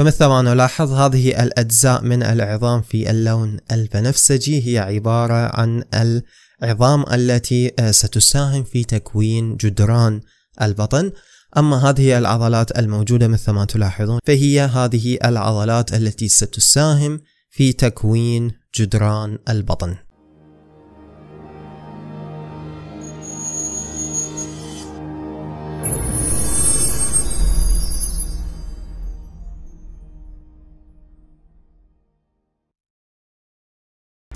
فمثل ما نلاحظ هذه الأجزاء من العظام في اللون البنفسجي هي عبارة عن العظام التي آه، ستساهم في تكوين جدران البطن أما هذه العضلات الموجودة مثل ما تلاحظون فهي هذه العضلات التي ستساهم في تكوين جدران البطن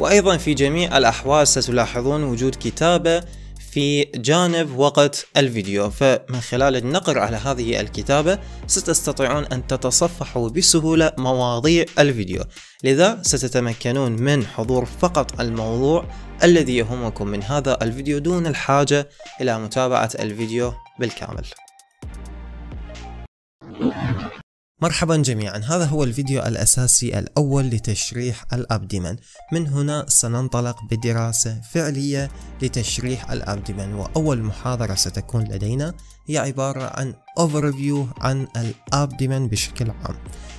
وأيضا في جميع الأحوال ستلاحظون وجود كتابة في جانب وقت الفيديو فمن خلال النقر على هذه الكتابة ستستطيعون أن تتصفحوا بسهولة مواضيع الفيديو لذا ستتمكنون من حضور فقط الموضوع الذي يهمكم من هذا الفيديو دون الحاجة إلى متابعة الفيديو بالكامل مرحبا جميعا هذا هو الفيديو الأساسي الأول لتشريح الأبدمن من هنا سننطلق بدراسة فعلية لتشريح الأبدمن وأول محاضرة ستكون لدينا هي عبارة عن overview عن الأبدمن بشكل عام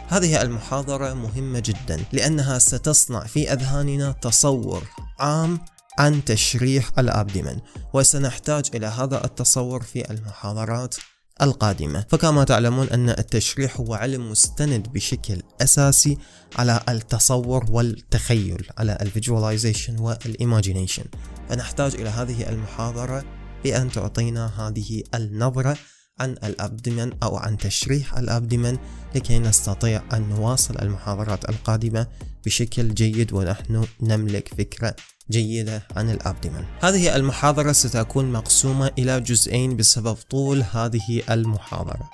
هذه المحاضرة مهمة جدا لأنها ستصنع في أذهاننا تصور عام عن تشريح الأبدمن وسنحتاج إلى هذا التصور في المحاضرات القادمة فكما تعلمون أن التشريح هو علم مستند بشكل أساسي على التصور والتخيل على الفيجواليزيشن والإيماجينيشن فنحتاج إلى هذه المحاضرة بأن تعطينا هذه النظرة عن الأبدمن أو عن تشريح الأبدمن لكي نستطيع أن نواصل المحاضرات القادمة بشكل جيد ونحن نملك فكرة جيدة عن الأبدمن هذه المحاضرة ستكون مقسومة إلى جزئين بسبب طول هذه المحاضرة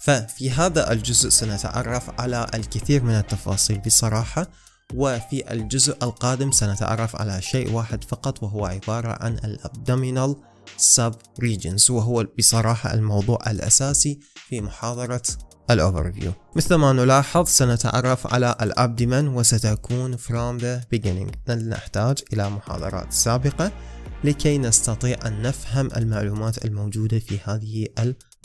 ففي هذا الجزء سنتعرف على الكثير من التفاصيل بصراحة وفي الجزء القادم سنتعرف على شيء واحد فقط وهو عبارة عن الأبدومينال سب ريجنز وهو بصراحة الموضوع الأساسي في محاضرة الأوفرفيو مثل ما نلاحظ سنتعرف على الأبدمن وستكون from the beginning لن نحتاج إلى محاضرات سابقة لكي نستطيع أن نفهم المعلومات الموجودة في هذه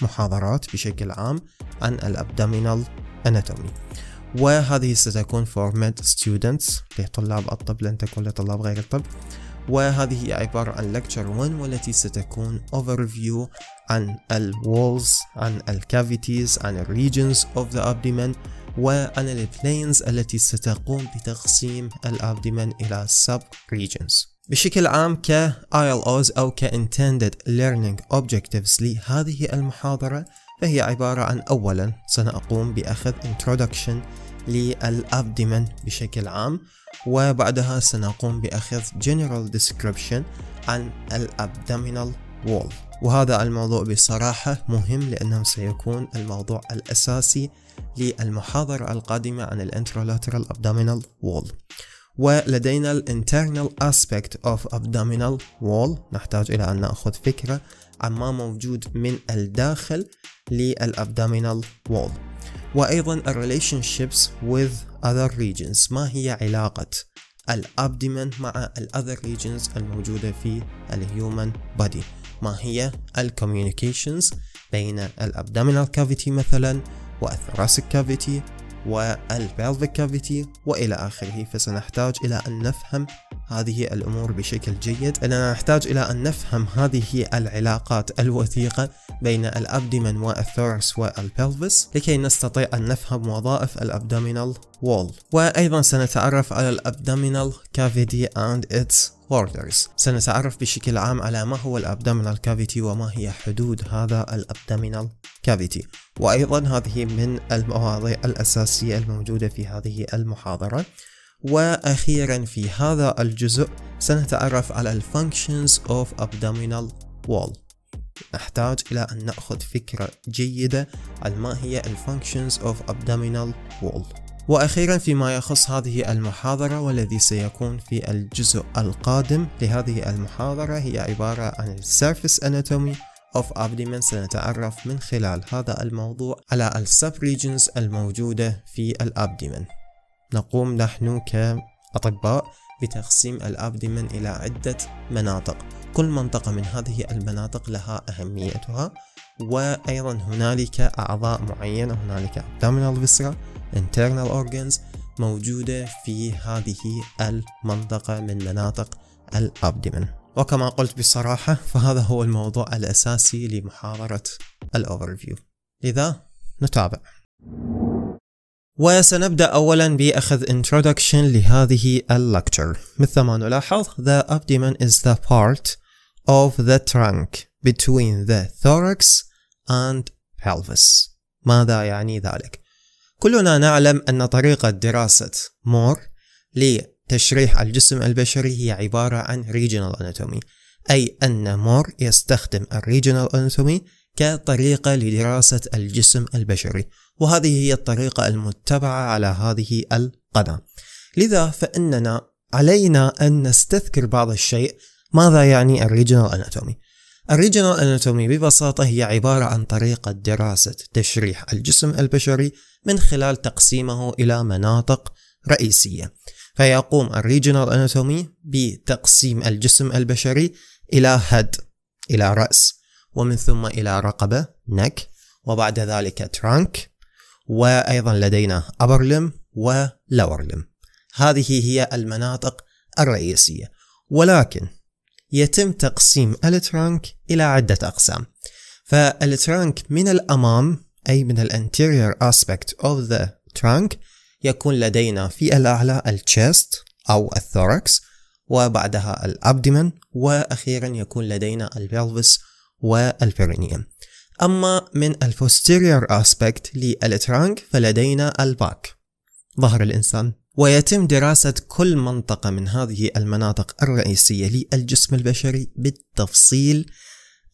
المحاضرات بشكل عام عن الأبدومينال أناتومي وهذه ستكون for med students لطلاب الطب لن تكون لطلاب غير الطب وهذه هي عبارة عن لكتشر 1 والتي ستكون overview عن ال walls عن ال cavities عن ال regions of the abdomen وعن ال planes التي ستقوم بتقسيم الابدمن إلى sub regions بشكل عام ك ILOs أو ك Intended Learning Objectives لهذه المحاضرة فهي عبارة عن أولا سنقوم بأخذ Introduction للأبدمن بشكل عام وبعدها سنقوم بأخذ General Description عن الأبدومينال وول وهذا الموضوع بصراحة مهم لأنه سيكون الموضوع الأساسي للمحاضرة القادمة عن الانترولاترال abdominal وول ولدينا ال internal aspect of abdominal wall نحتاج إلى أن نأخذ فكرة عما موجود من الداخل للابدومينال وول وأيضا relationships with other regions ما هي علاقة الابدمن مع الاذر ريجنز الموجودة في الهيومن بادي ما هي الكوميونيكيشنز بين الابدومينال كافيتي مثلا والثراسك كافيتي والبيض كافيتي والى اخره فسنحتاج الى ان نفهم هذه الامور بشكل جيد اننا نحتاج الى ان نفهم هذه العلاقات الوثيقه بين الابدمن والثورس والبلفس لكي نستطيع ان نفهم وظائف الابدومينال وول وايضا سنتعرف على الابدومينال كافيتي اند اتس Borders سنتعرف بشكل عام على ما هو الأبدومينال كافيتي وما هي حدود هذا الأبدومينال كافيتي وأيضا هذه من المواضيع الأساسية الموجودة في هذه المحاضرة وأخيرا في هذا الجزء سنتعرف على الفانكشنز اوف abdominal wall نحتاج إلى أن نأخذ فكرة جيدة عن ما هي الفانكشنز اوف abdominal wall واخيرا فيما يخص هذه المحاضره والذي سيكون في الجزء القادم لهذه المحاضره هي عباره عن السيرفس اناتومي of abdomen سنتعرف من خلال هذا الموضوع على السب ريجنز الموجودة في الابدمن نقوم نحن كأطباء بتقسيم الابدمن إلى عدة مناطق كل منطقة من هذه المناطق لها أهميتها وايضا هنالك اعضاء معينه هنالك abdominal viscera internal organs موجوده في هذه المنطقه من مناطق الابدمن وكما قلت بصراحه فهذا هو الموضوع الاساسي لمحاضره الاوفرفيو لذا نتابع وسنبدأ أولا بأخذ introduction لهذه اللكتشر مثل ما نلاحظ the abdomen is the part of the trunk between the thorax and pelvis ماذا يعني ذلك؟ كلنا نعلم أن طريقة دراسة مور لتشريح الجسم البشري هي عبارة عن regional anatomy أي أن مور يستخدم الريجنال anatomy كطريقة لدراسة الجسم البشري وهذه هي الطريقة المتبعة على هذه القناة لذا فإننا علينا أن نستذكر بعض الشيء ماذا يعني الريجنال اناتومي؟ الريجنال اناتومي ببساطة هي عبارة عن طريقة دراسة تشريح الجسم البشري من خلال تقسيمه إلى مناطق رئيسية فيقوم الريجنال اناتومي بتقسيم الجسم البشري إلى هد إلى رأس ومن ثم إلى رقبة نك وبعد ذلك ترانك وأيضا لدينا أبرلم ولورلم هذه هي المناطق الرئيسية ولكن يتم تقسيم الترانك إلى عدة أقسام فالترانك من الأمام أي من الانتيريور aspect of the trunk يكون لدينا في الأعلى chest أو الثوركس وبعدها الأبدمن وأخيرا يكون لدينا البلفس والبرينيوم أما من الفوستيريور aspect للترانك فلدينا الباك ظهر الإنسان ويتم دراسة كل منطقة من هذه المناطق الرئيسية للجسم البشري بالتفصيل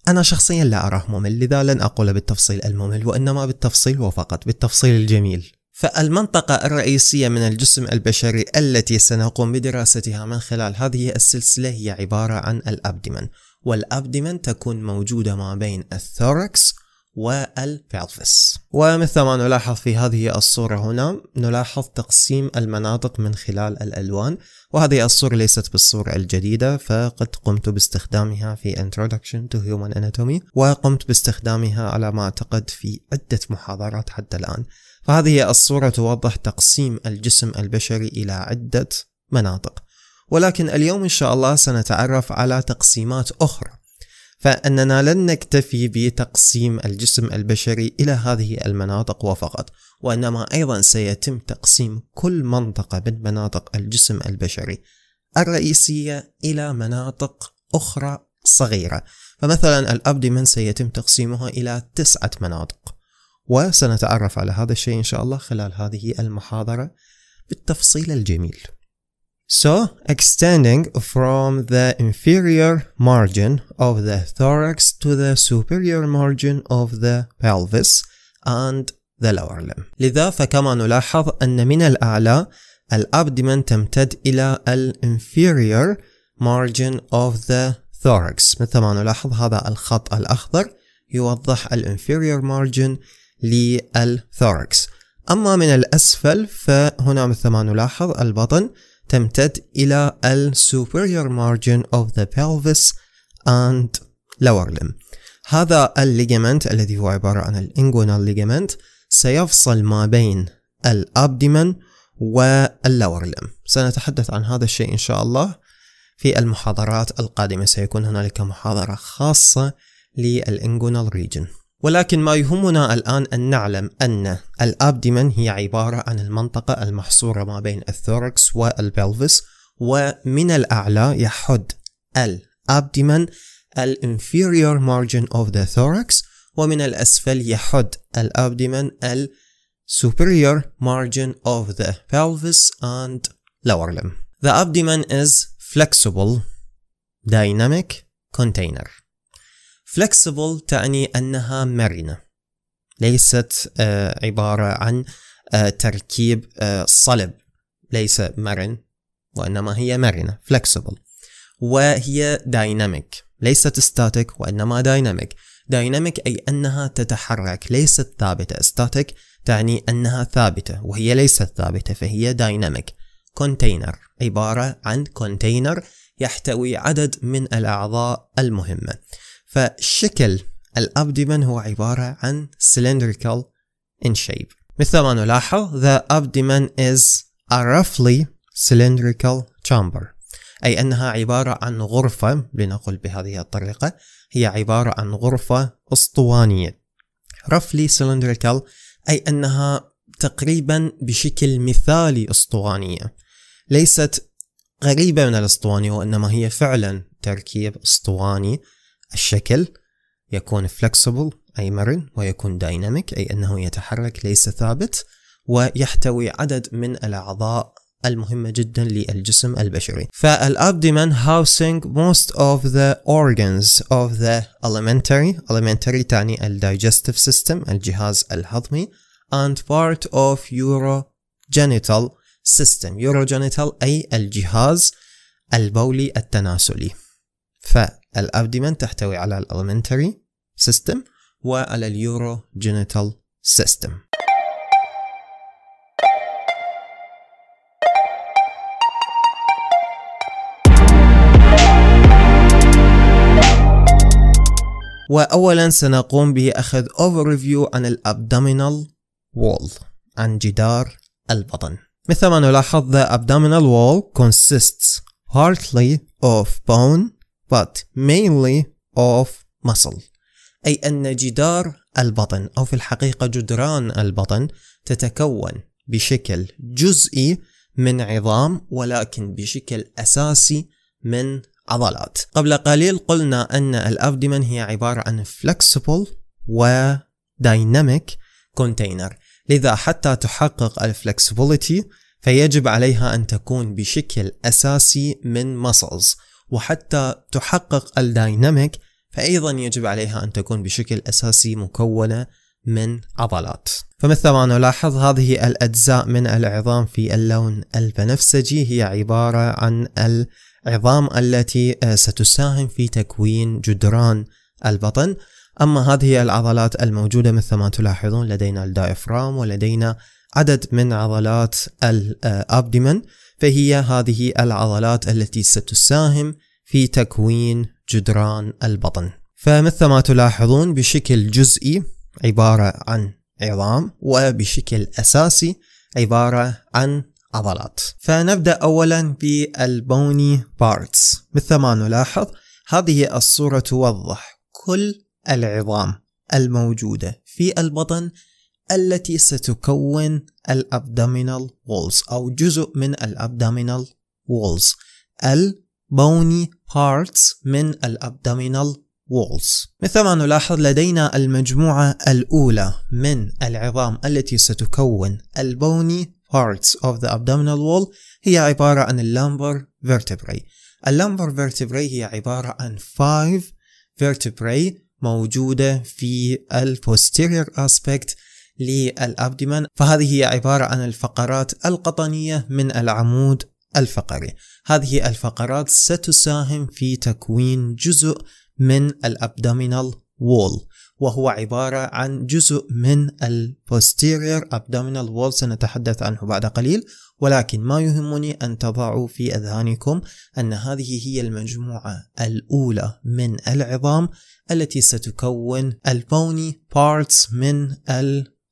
أنا شخصيا لا أراه ممل لذا لن أقول بالتفصيل الممل وإنما بالتفصيل وفقط بالتفصيل الجميل فالمنطقة الرئيسية من الجسم البشري التي سنقوم بدراستها من خلال هذه السلسلة هي عبارة عن الأبدمن والأبدمن تكون موجودة ما بين الثوركس والبلفس ومثل ما نلاحظ في هذه الصورة هنا نلاحظ تقسيم المناطق من خلال الألوان وهذه الصورة ليست بالصورة الجديدة فقد قمت باستخدامها في Introduction to Human Anatomy وقمت باستخدامها على ما أعتقد في عدة محاضرات حتى الآن فهذه الصورة توضح تقسيم الجسم البشري إلى عدة مناطق ولكن اليوم إن شاء الله سنتعرف على تقسيمات أخرى فأننا لن نكتفي بتقسيم الجسم البشري إلى هذه المناطق وفقط وإنما أيضا سيتم تقسيم كل منطقة من مناطق الجسم البشري الرئيسية إلى مناطق أخرى صغيرة فمثلا الأبدمن سيتم تقسيمها إلى تسعة مناطق وسنتعرف على هذا الشيء إن شاء الله خلال هذه المحاضرة بالتفصيل الجميل So, extending from the inferior margin of the thorax to the superior margin of the pelvis and the lower limb. لذا فكما نلاحظ أن من الأعلى الأبدمن تمتد إلى ال inferior margin of the thorax مثل ما نلاحظ هذا الخط الأخضر يوضح ال inferior margin للثوركس أما من الأسفل فهنا مثل ما نلاحظ البطن تمتد إلى ال superior margin of the pelvis and lower limb هذا الليجمنت الذي هو عبارة عن الانجونال ليجمنت سيفصل ما بين الابدمن واللور لم سنتحدث عن هذا الشيء إن شاء الله في المحاضرات القادمة سيكون هنالك محاضرة خاصة للانجونال ريجن ولكن ما يهمنا الآن أن نعلم أن الأبدمن هي عبارة عن المنطقة المحصورة ما بين الثوركس والبلفس ومن الأعلى يحد الأبدمن الانفيريور مارجن اوف ذا ثوركس ومن الأسفل يحد الأبدمن superior margin of the pelvis and lower limb. The abdomen is flexible, dynamic container. flexible تعني أنها مرنة ليست آه، عبارة عن آه، تركيب آه، صلب ليس مرن وإنما هي مرنة flexible وهي dynamic ليست static وإنما dynamic dynamic أي أنها تتحرك ليست ثابتة static تعني أنها ثابتة وهي ليست ثابتة فهي dynamic container عبارة عن container يحتوي عدد من الأعضاء المهمة فشكل الابدمن هو عبارة عن cylindrical in shape مثل ما نلاحظ the abdomen is a roughly cylindrical chamber أي أنها عبارة عن غرفة لنقل بهذه الطريقة هي عبارة عن غرفة أسطوانية roughly cylindrical أي أنها تقريبا بشكل مثالي أسطوانية ليست قريبة من الأسطواني وإنما هي فعلا تركيب أسطواني الشكل يكون flexible أي مرن ويكون دايناميك أي أنه يتحرك ليس ثابت ويحتوي عدد من الأعضاء المهمة جدا للجسم البشري فالابدمن housing most of the organs of the elementary elementary تعني digestive system الجهاز الهضمي and part of urogenital system urogenital أي الجهاز البولي التناسلي الأبدمن تحتوي على الألمنتري سيستم وعلى اليورو جينيتال سيستم وأولا سنقوم بأخذ اوفرفيو عن الأبدومينال وول عن جدار البطن مثل ما نلاحظ the abdominal wall consists partly of bone but mainly of muscle أي أن جدار البطن أو في الحقيقة جدران البطن تتكون بشكل جزئي من عظام ولكن بشكل أساسي من عضلات قبل قليل قلنا أن الأبدمن هي عبارة عن flexible و dynamic container لذا حتى تحقق الفلكسبوليتي فيجب عليها أن تكون بشكل أساسي من muscles وحتى تحقق الدايناميك فأيضا يجب عليها أن تكون بشكل أساسي مكونة من عضلات فمثل ما نلاحظ هذه الأجزاء من العظام في اللون البنفسجي هي عبارة عن العظام التي آه، ستساهم في تكوين جدران البطن أما هذه العضلات الموجودة مثل ما تلاحظون لدينا الدايفرام ولدينا عدد من عضلات الأبدمن آه، فهي هذه العضلات التي ستساهم في تكوين جدران البطن فمثل ما تلاحظون بشكل جزئي عبارة عن عظام وبشكل أساسي عبارة عن عضلات فنبدأ أولا بالبوني بارتس مثل ما نلاحظ هذه الصورة توضح كل العظام الموجودة في البطن التي ستكون الابدومينال وولز او جزء من الابدومينال وولز البوني بارتس من الابدومينال وولز مثل ما نلاحظ لدينا المجموعة الأولى من العظام التي ستكون البوني parts of the abdominal wall هي عبارة عن اللامبر vertebrae اللامبر vertebrae هي عبارة عن 5 vertebrae موجودة في ال posterior aspect للأبدمن فهذه هي عبارة عن الفقرات القطنية من العمود الفقري هذه الفقرات ستساهم في تكوين جزء من الأبدومينال وول وهو عبارة عن جزء من البوستيرير أبدومينال وول سنتحدث عنه بعد قليل ولكن ما يهمني أن تضعوا في أذهانكم أن هذه هي المجموعة الأولى من العظام التي ستكون البوني بارتس من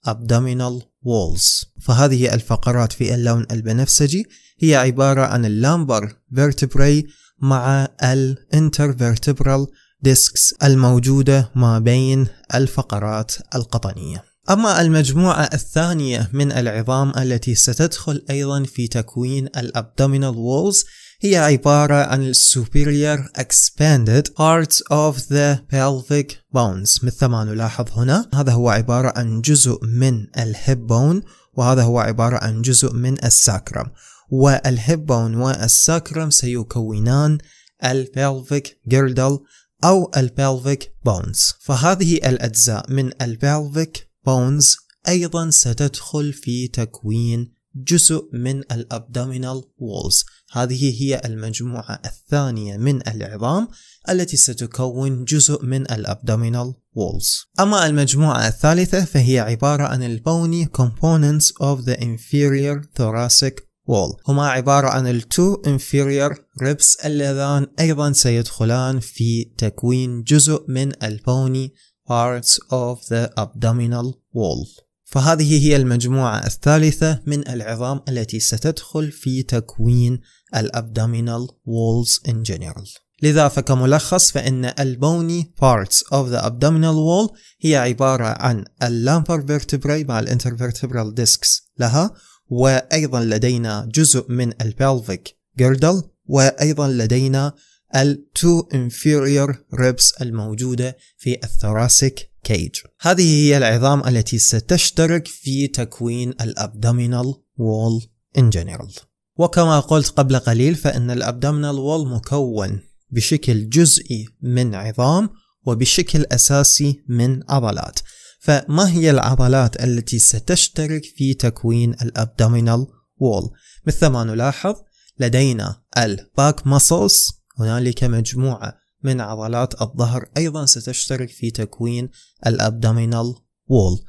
abdominal walls فهذه الفقرات في اللون البنفسجي هي عبارة عن اللامبر vertebrae مع الانترفيرتبرال ديسكس الموجودة ما بين الفقرات القطنية أما المجموعة الثانية من العظام التي ستدخل أيضا في تكوين الأبدومينال وولز هي عبارة عن superior expanded parts of the pelvic bones مثل ما نلاحظ هنا هذا هو عبارة عن جزء من الهيب بون وهذا هو عبارة عن جزء من الساكرم والهيب بون والساكرم سيكونان pelvic جيردل أو pelvic بونز فهذه الأجزاء من pelvic بونز أيضا ستدخل في تكوين جزء من الأبدومينال وولز هذه هي المجموعة الثانية من العظام التي ستكون جزء من الابدومينال وولز أما المجموعة الثالثة فهي عبارة عن البوني components of the inferior thoracic wall هما عبارة عن two inferior ribs اللذان أيضا سيدخلان في تكوين جزء من البوني parts of the abdominal wall فهذه هي المجموعة الثالثة من العظام التي ستدخل في تكوين الابدومينال وولز ان جنرال لذا فكملخص فإن البوني parts of the abdominal wall هي عبارة عن اللامبر vertebrae مع الانترفرتبرال discs لها وأيضا لدينا جزء من البلفيك girdle وأيضا لدينا التو inferior ribs الموجودة في الثوراسيك كيج هذه هي العظام التي ستشترك في تكوين الأبدومينال وول in general وكما قلت قبل قليل فإن الأبدومينال وول مكون بشكل جزئي من عظام وبشكل أساسي من عضلات فما هي العضلات التي ستشترك في تكوين الأبدومينال وول مثل ما نلاحظ لدينا الباك ماسلز هنالك مجموعة من عضلات الظهر أيضا ستشترك في تكوين الأبدومينال وول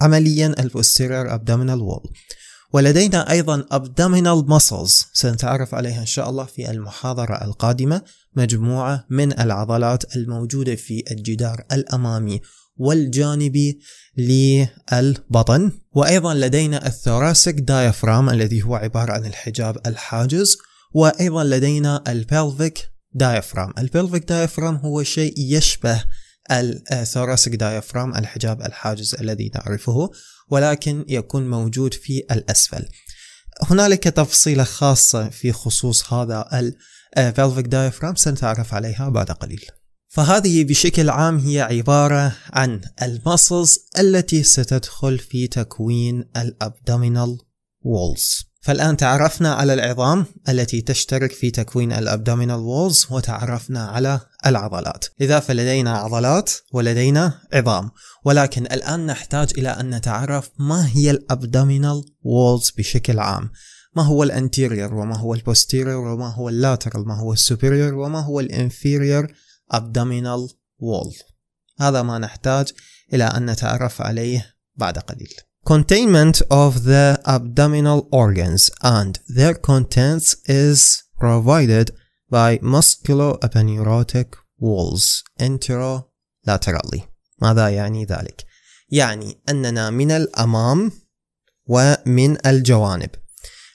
عمليا البوستيرير أبدومينال وول ولدينا أيضا abdominal muscles سنتعرف عليها إن شاء الله في المحاضرة القادمة مجموعة من العضلات الموجودة في الجدار الأمامي والجانبي للبطن وأيضا لدينا الثوراسيك دايفرام الذي هو عبارة عن الحجاب الحاجز وأيضا لدينا البلفيك دايفرام البلفيك دايفرام هو شيء يشبه الثوراسيك آه، دايفرام الحجاب الحاجز الذي نعرفه ولكن يكون موجود في الأسفل هنالك تفصيلة خاصة في خصوص هذا الفلفيك دايفرام آه، سنتعرف عليها بعد قليل فهذه بشكل عام هي عبارة عن المسلز التي ستدخل في تكوين الأبدومينال وولز فالآن تعرفنا على العظام التي تشترك في تكوين الأبدومينال وولز وتعرفنا على العضلات إذا فلدينا عضلات ولدينا عظام ولكن الآن نحتاج إلى أن نتعرف ما هي الأبدومينال وولز بشكل عام ما هو الانتيريور وما هو البوستيرير وما هو اللاترال ما هو السوبريور وما هو الانفيريور أبدومينال وول هذا ما نحتاج إلى أن نتعرف عليه بعد قليل Containment of the abdominal organs and their contents is provided by musculoaponeurotic walls interolaterally. ماذا يعني ذلك؟ يعني أننا من الأمام ومن الجوانب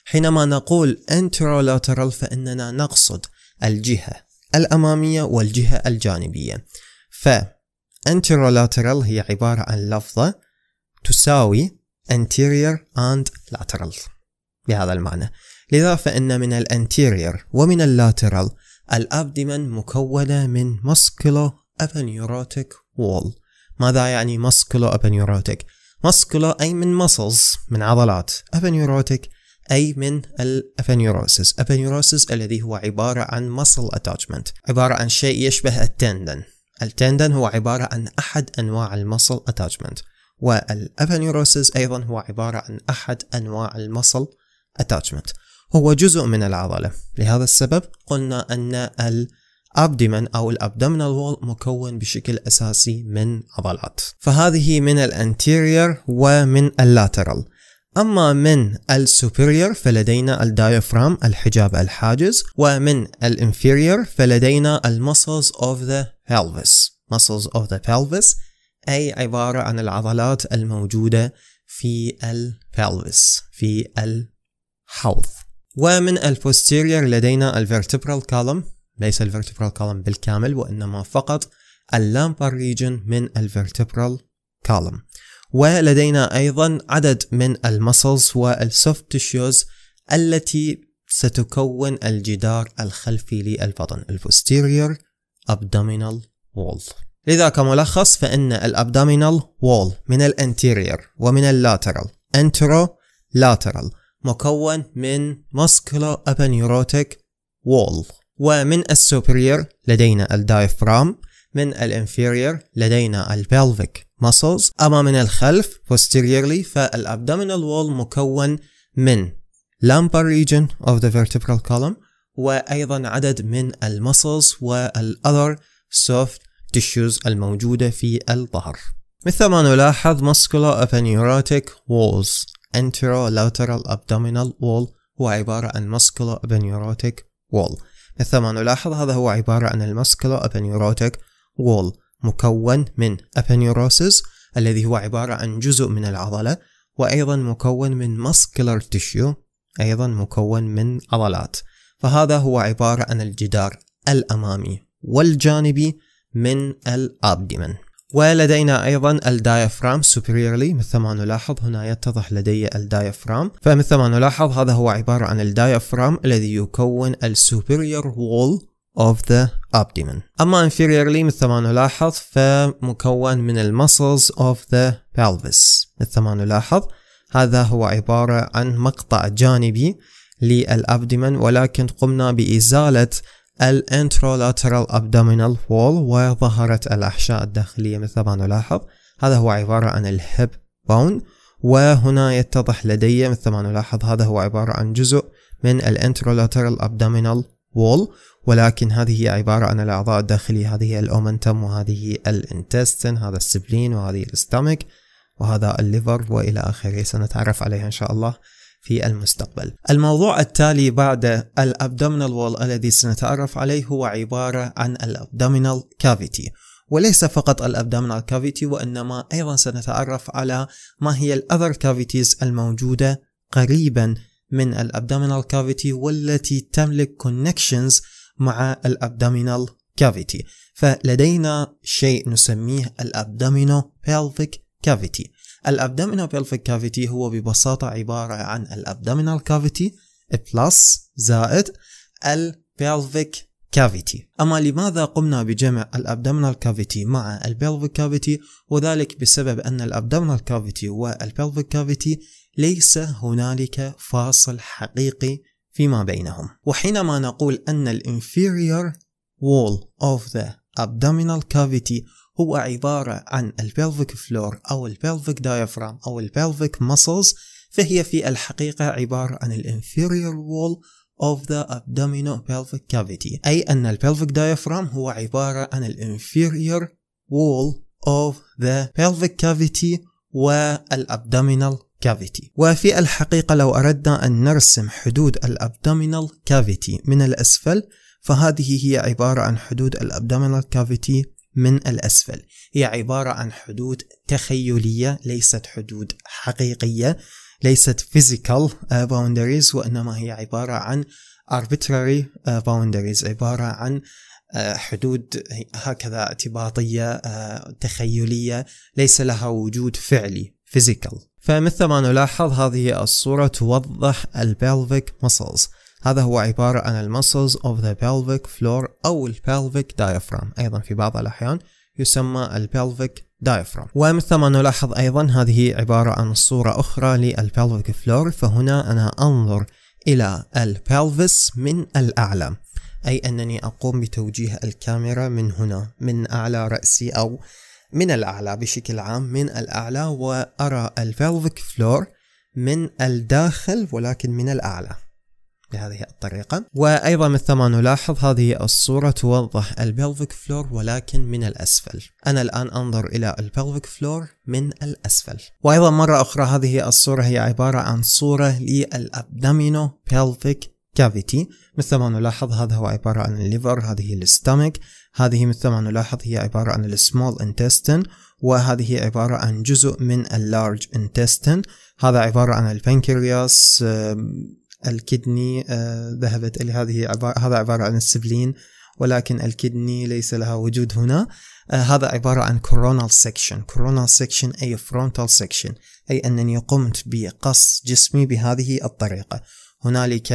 حينما نقول interolateral فإننا نقصد الجهة الأمامية والجهة الجانبية ف interolateral هي عبارة عن لفظة تساوي anterior and lateral بهذا المعنى لذا فإن من الانتيرير ومن اللاترال الأبدمن مكونة من musculo aponeurotic wall ماذا يعني musculo aponeurotic؟ musculo أي من muscles من عضلات aponeurotic أي من الأبنيوروسيس أبنيوروسيس الذي هو عبارة عن muscle attachment عبارة عن شيء يشبه التندن التندن هو عبارة عن أحد أنواع المسل attachment والأبانيوروسيس أيضا هو عبارة عن أحد أنواع المصل attachment هو جزء من العضلة لهذا السبب قلنا أن الابدمن او الابدومينال وول مكون بشكل اساسي من عضلات فهذه من الانتيرير ومن اللاترال اما من السوبرير فلدينا الديافرام الحجاب الحاجز ومن الانفيريور فلدينا المسلز اوف ذا pelvis muscles of the pelvis أي عبارة عن العضلات الموجودة في البالفس في الحوض ومن البوستيرير لدينا الفيرتبرال column ليس الفيرتبرال column بالكامل وإنما فقط اللامبر ريجن من الفيرتبرال column ولدينا أيضا عدد من المسلز والسوفت تيشوز التي ستكون الجدار الخلفي للبطن posterior abdominal wall لذا كملخص فإن الأبدومينال وول من الانتيرير ومن اللاترال انترو لاترال مكون من muscular أبنيروتيك wall ومن السوبرير لدينا الدايفرام من الانفيريور لدينا البلفيك muscles أما من الخلف posteriorly فالابدومينال وول مكون من lumbar region of the vertebral column وأيضا عدد من المسلز والأذر soft tissues الموجودة في الظهر مثل ما نلاحظ muscular aponeurotic walls anterolateral abdominal wall هو عبارة عن muscular aponeurotic wall مثل ما نلاحظ هذا هو عبارة عن muscular aponeurotic wall مكون من aponeurosis الذي هو عبارة عن جزء من العضلة وأيضا مكون من muscular tissue أيضا مكون من عضلات فهذا هو عبارة عن الجدار الأمامي والجانبي من الابدمن ولدينا ايضا الديافرام سوبريرلي مثل ما نلاحظ هنا يتضح لدي الديافرام فمثل ما نلاحظ هذا هو عبارة عن الديافرام الذي يكون السوبريور وول of the abdomen أما inferiorly مثل ما نلاحظ فمكون من المسلز of the pelvis مثل ما نلاحظ هذا هو عبارة عن مقطع جانبي للأبدمن ولكن قمنا بإزالة الانترولاترال ابدومينال وول وظهرت الأحشاء الداخلية مثل ما نلاحظ هذا هو عبارة عن الهب بون وهنا يتضح لدي مثل ما نلاحظ هذا هو عبارة عن جزء من الانترولاترال ابدومينال وول ولكن هذه هي عبارة عن الأعضاء الداخلية هذه الأومنتم وهذه الانتستن هذا السبلين وهذه الاستامك وهذا الليفر وإلى آخره سنتعرف عليها إن شاء الله في المستقبل. الموضوع التالي بعد الابدومينال وول الذي سنتعرف عليه هو عبارة عن الابدومينال كافيتي وليس فقط الابدومينال كافيتي وانما ايضا سنتعرف على ما هي الاذر كافيتيز الموجودة قريبا من الابدومينال كافيتي والتي تملك كونكشنز مع الابدومينال كافيتي فلدينا شيء نسميه الابدومينو بيلفيك كافيتي الابدومينال بيلفيك كافيتي هو ببساطة عبارة عن الابدومينال كافيتي بلس زائد البيلفيك كافيتي أما لماذا قمنا بجمع الأبدومينال كافيتي مع البيلفيك كافيتي وذلك بسبب أن الأبدومينال كافيتي والبيلفيك كافيتي ليس هنالك فاصل حقيقي فيما بينهم وحينما نقول أن الانفيريور wall of the abdominal cavity هو عبارة عن البلفيك فلور أو البلفيك دايفرام أو البلفيك muscles فهي في الحقيقة عبارة عن الانفيريور وول of the abdominal pelvic cavity أي أن البلفيك دايفرام هو عبارة عن الانفيريور wall of the pelvic cavity والابدومينال كافيتي وفي الحقيقة لو أردنا أن نرسم حدود الابدومينال كافيتي من الأسفل فهذه هي عبارة عن حدود الابدومينال كافيتي من الأسفل هي عبارة عن حدود تخيلية ليست حدود حقيقية ليست physical uh, boundaries وإنما هي عبارة عن arbitrary uh, boundaries عبارة عن uh, حدود هكذا اعتباطية تخيلية ليس لها وجود فعلي physical فمثل ما نلاحظ هذه الصورة توضح البلفيك muscles هذا هو عبارة عن المسلز of the pelvic floor أو pelvic diaphragm أيضا في بعض الأحيان يسمى pelvic diaphragm ومثل ما نلاحظ أيضا هذه عبارة عن صورة أخرى pelvic فلور فهنا أنا أنظر إلى البلفس من الأعلى أي أنني أقوم بتوجيه الكاميرا من هنا من أعلى رأسي أو من الأعلى بشكل عام من الأعلى وأرى pelvic فلور من الداخل ولكن من الأعلى بهذه الطريقة وأيضا من ثم نلاحظ هذه الصورة توضح البلفيك فلور ولكن من الأسفل أنا الآن أنظر إلى البلفيك فلور من الأسفل وأيضا مرة أخرى هذه الصورة هي عبارة عن صورة للأبدامينو بلفيك كافيتي مثل ما نلاحظ هذا هو عبارة عن الليفر هذه الستامك هذه مثل ما نلاحظ هي عبارة عن السمول انتستين وهذه عبارة عن جزء من اللارج انتستين هذا عبارة عن البنكرياس الكدني آه، ذهبت إلى هذه عبارة هذا عبارة عن السبلين ولكن الكدني ليس لها وجود هنا آه، هذا عبارة عن كورونال سكشن كورونال سكشن أي فرونتال سكشن أي أنني قمت بقص جسمي بهذه الطريقة هنالك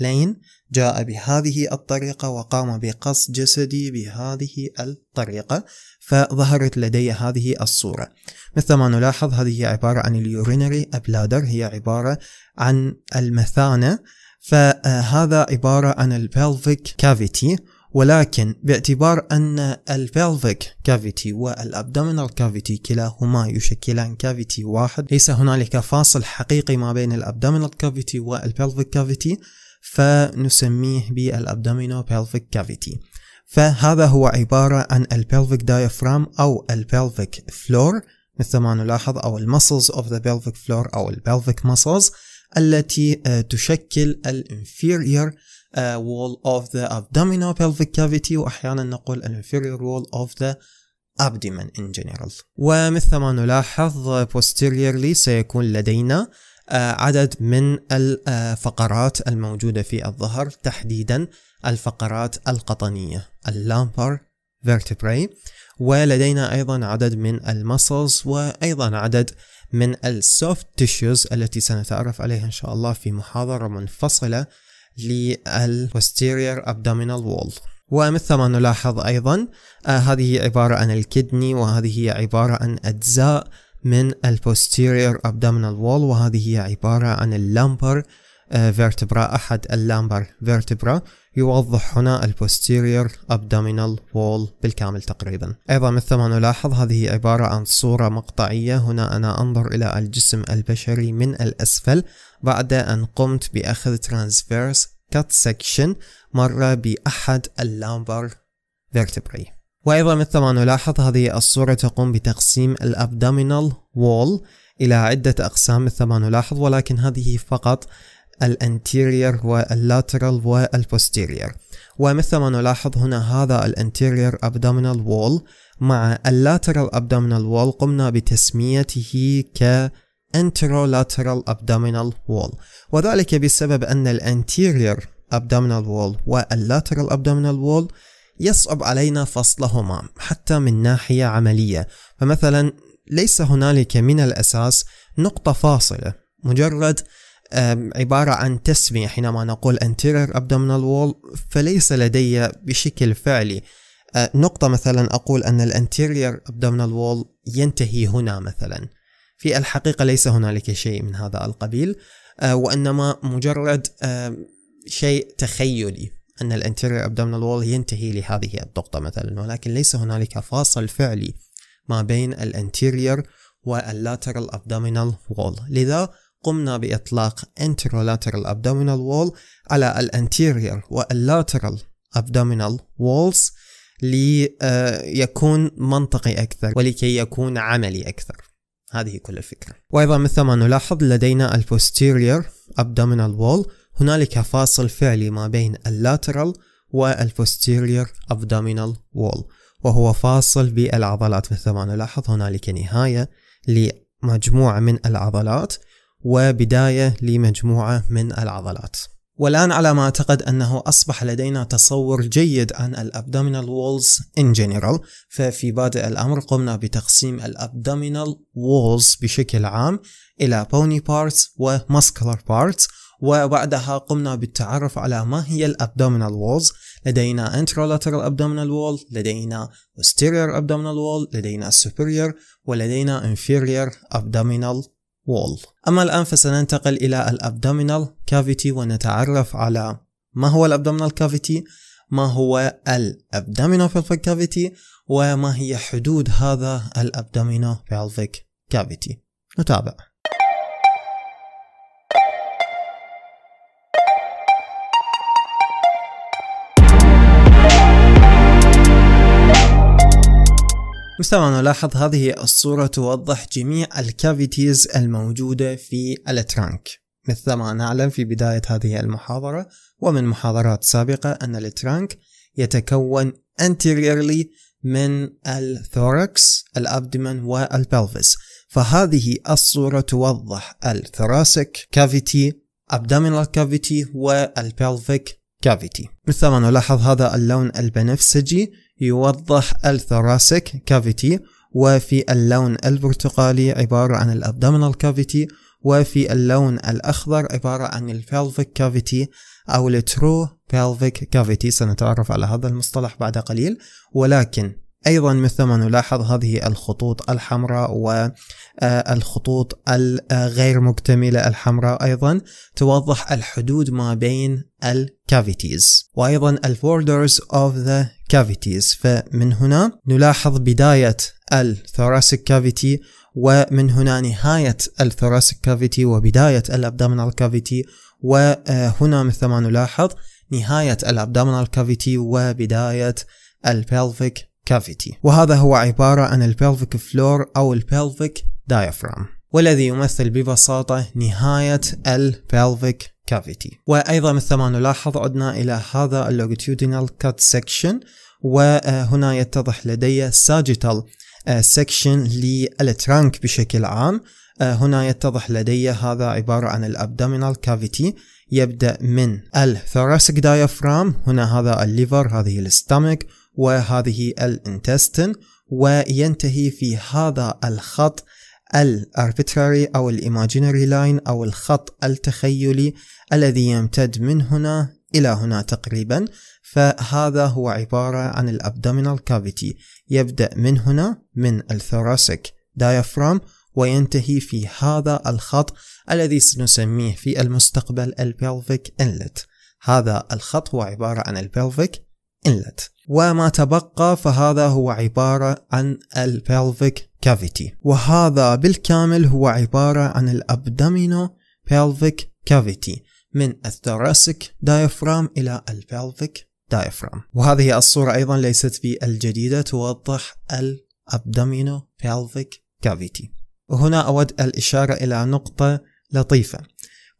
بلين آه، جاء بهذه الطريقة وقام بقص جسدي بهذه الطريقة فظهرت لدي هذه الصورة مثل ما نلاحظ هذه عبارة عن اليورينري أبلادر هي عبارة عن المثانة فهذا عبارة عن البلفيك كافيتي ولكن باعتبار أن البلفيك كافيتي والأبدومينال كافيتي كلاهما يشكلان كافيتي واحد ليس هنالك فاصل حقيقي ما بين الأبدومينال كافيتي والبلفيك كافيتي فنسميه بالأبدومينو بلفيك كافيتي فهذا هو عبارة عن البلفيك دايفرام أو البلفيك فلور مثل ما نلاحظ أو المسلز of the pelvic floor أو البلفيك muscles التي آه، تشكل ال inferior آه، wall of the abdominal pelvic cavity وأحيانا نقول ال inferior wall of the abdomen in general ومثل ما نلاحظ posteriorly سيكون لدينا آه، عدد من الفقرات الموجودة في الظهر تحديدا الفقرات القطنية اللامبر vertebrae ولدينا أيضا عدد من المسلز وأيضا عدد من السوفت تيشوز التي سنتعرف عليها إن شاء الله في محاضرة منفصلة للبوستيرير abdominal wall ومثل ما نلاحظ أيضا آه هذه عبارة عن الكدني وهذه هي عبارة عن أجزاء من البوستيرير abdominal wall وهذه هي عبارة عن اللمبر فيرتبرا آه، أحد اللامبر فيرتبرا يوضح هنا posterior abdominal وول بالكامل تقريبا أيضا مثل ما نلاحظ هذه عبارة عن صورة مقطعية هنا أنا أنظر إلى الجسم البشري من الأسفل بعد أن قمت بأخذ ترانسفيرس كات سكشن مرة بأحد اللامبر فيرتبري وأيضا مثل ما نلاحظ هذه الصورة تقوم بتقسيم الابدومينال وول إلى عدة أقسام مثل ما نلاحظ ولكن هذه فقط الانتيرير واللاترال والبوستيرير ومثل ما نلاحظ هنا هذا الانتيرير ابدومينال وول مع اللاترال ابدومينال وول قمنا بتسميته ك انترولاترال ابدومينال وول وذلك بسبب أن الانتيرير ابدومينال وول واللاترال ابدومينال وول يصعب علينا فصلهما حتى من ناحية عملية فمثلا ليس هنالك من الأساس نقطة فاصلة مجرد عبارة عن تسمية حينما نقول anterior abdominal wall فليس لدي بشكل فعلي أه، نقطة مثلا أقول أن الانتيريور abdominal wall ينتهي هنا مثلا في الحقيقة ليس هنالك شيء من هذا القبيل أه، وإنما مجرد أه، شيء تخيلي أن الانتيريور abdominal wall ينتهي لهذه النقطة مثلا ولكن ليس هنالك فاصل فعلي ما بين الانتيريور واللاترال abdominal wall لذا قمنا بإطلاق Interolateral Abdominal Wall على الانتيرير واللاترال Abdominal Walls ليكون آه، منطقي أكثر ولكي يكون عملي أكثر هذه كل الفكرة وأيضا مثل ما نلاحظ لدينا Posterior Abdominal Wall هنالك فاصل فعلي ما بين اللاترال Posterior Abdominal Wall وهو فاصل بالعضلات مثل ما نلاحظ هنالك نهاية لمجموعة من العضلات وبداية لمجموعة من العضلات والآن على ما أعتقد أنه أصبح لدينا تصور جيد عن الأبدومينال وولز إن جنرال ففي بادئ الأمر قمنا بتقسيم الأبدومينال وولز بشكل عام إلى بوني parts و muscular parts وبعدها قمنا بالتعرف على ما هي الابدومينال وولز لدينا انترولاترال أبدومينال وول لدينا posterior أبدومينال وول لدينا superior ولدينا inferior أبدومينال وول أما الآن فسننتقل إلى الأبدومينال كافيتي ونتعرف على ما هو الأبدومينال كافيتي ما هو الأبدومينال pelvic كافيتي وما هي حدود هذا الأبدومينال pelvic كافيتي نتابع مستمعنا نلاحظ هذه الصورة توضح جميع الكافيتيز الموجودة في الترانك مثل ما نعلم في بداية هذه المحاضرة ومن محاضرات سابقة أن الترانك يتكون anteriorly من الثوركس الأبدمن والبلفس فهذه الصورة توضح الثراسك كافيتي abdominal كافيتي والبلفيك كافيتي مثل ما نلاحظ هذا اللون البنفسجي يوضح الثراسك كافيتي وفي اللون البرتقالي عبارة عن الابدومينال كافيتي وفي اللون الأخضر عبارة عن الفيلفيك كافيتي أو الترو بلفيك كافيتي سنتعرف على هذا المصطلح بعد قليل ولكن أيضا مثل ما نلاحظ هذه الخطوط الحمراء والخطوط آه، الغير مكتملة الحمراء أيضا توضح الحدود ما بين الكافيتيز وأيضا الفوردرز of the cavities فمن هنا نلاحظ بداية الثوراسيك كافيتي ومن هنا نهاية الثوراسيك كافيتي وبداية الابدومينال كافيتي وهنا مثل ما نلاحظ نهاية الابدومينال كافيتي وبداية البلفيك كافيتي وهذا هو عبارة عن البلفيك فلور أو البلفيك دايفرام والذي يمثل ببساطة نهاية pelvic cavity وأيضا مثل ما نلاحظ عدنا إلى هذا longitudinal cut section وهنا يتضح لدي sagittal آه، section للترانك بشكل عام آه، هنا يتضح لدي هذا عبارة عن الأبدومينال كافيتي يبدأ من الثوراسيك diaphragm هنا هذا الليفر هذه الستامك وهذه intestine وينتهي في هذا الخط الاربيتراري أو الايماجينري لاين أو الخط التخيلي الذي يمتد من هنا إلى هنا تقريبا فهذا هو عبارة عن الأبدومينال كافيتي يبدأ من هنا من الثوراسيك دايافرام وينتهي في هذا الخط الذي سنسميه في المستقبل البيلفيك انلت هذا الخط هو عبارة عن البيلفيك انلت وما تبقى فهذا هو عبارة عن البلفيك كافيتي وهذا بالكامل هو عبارة عن الأبدومينو pelvic كافيتي من الثوراسيك دايفرام إلى البلفيك دايفرام وهذه الصورة أيضا ليست في الجديدة توضح الأبدومينو pelvic كافيتي وهنا أود الإشارة إلى نقطة لطيفة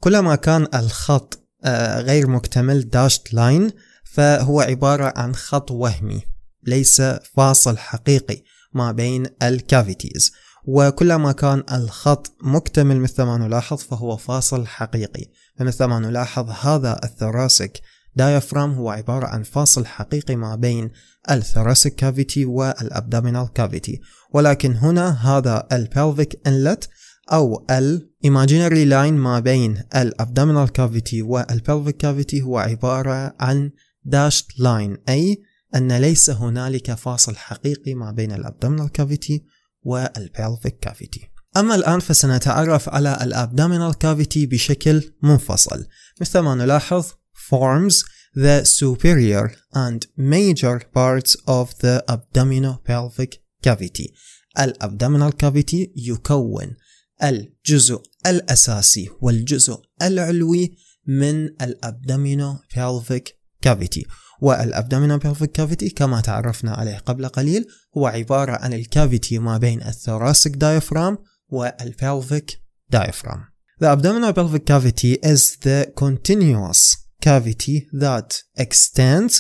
كلما كان الخط آه، غير مكتمل داشت لاين فهو عبارة عن خط وهمي ليس فاصل حقيقي ما بين الكافيتيز وكلما كان الخط مكتمل مثل ما نلاحظ فهو فاصل حقيقي فمثل ما نلاحظ هذا الثراسك دايافرام هو عبارة عن فاصل حقيقي ما بين الثراسك كافيتي والابدومينال كافيتي ولكن هنا هذا البلفيك انلت او الايماجينري لاين ما بين الابدومينال كافيتي والبلفيك كافيتي هو عبارة عن داشت لاين أي أن ليس هنالك فاصل حقيقي ما بين الأبدومينال كافيتي والبيلفيك كافيتي أما الآن فسنتعرف على الأبدومينال كافيتي بشكل منفصل مثل ما نلاحظ forms the superior and major parts of the abdominopelvic cavity الأبدومينال كافيتي يكون الجزء الأساسي والجزء العلوي من الأبدومينو بيلفيك كافيتي والابدومينال بيلفيك كافيتي كما تعرفنا عليه قبل قليل هو عبارة عن الكافيتي ما بين الثوراسيك دايفرام والبيلفيك diaphragm The abdominal pelvic cavity is the continuous cavity that extends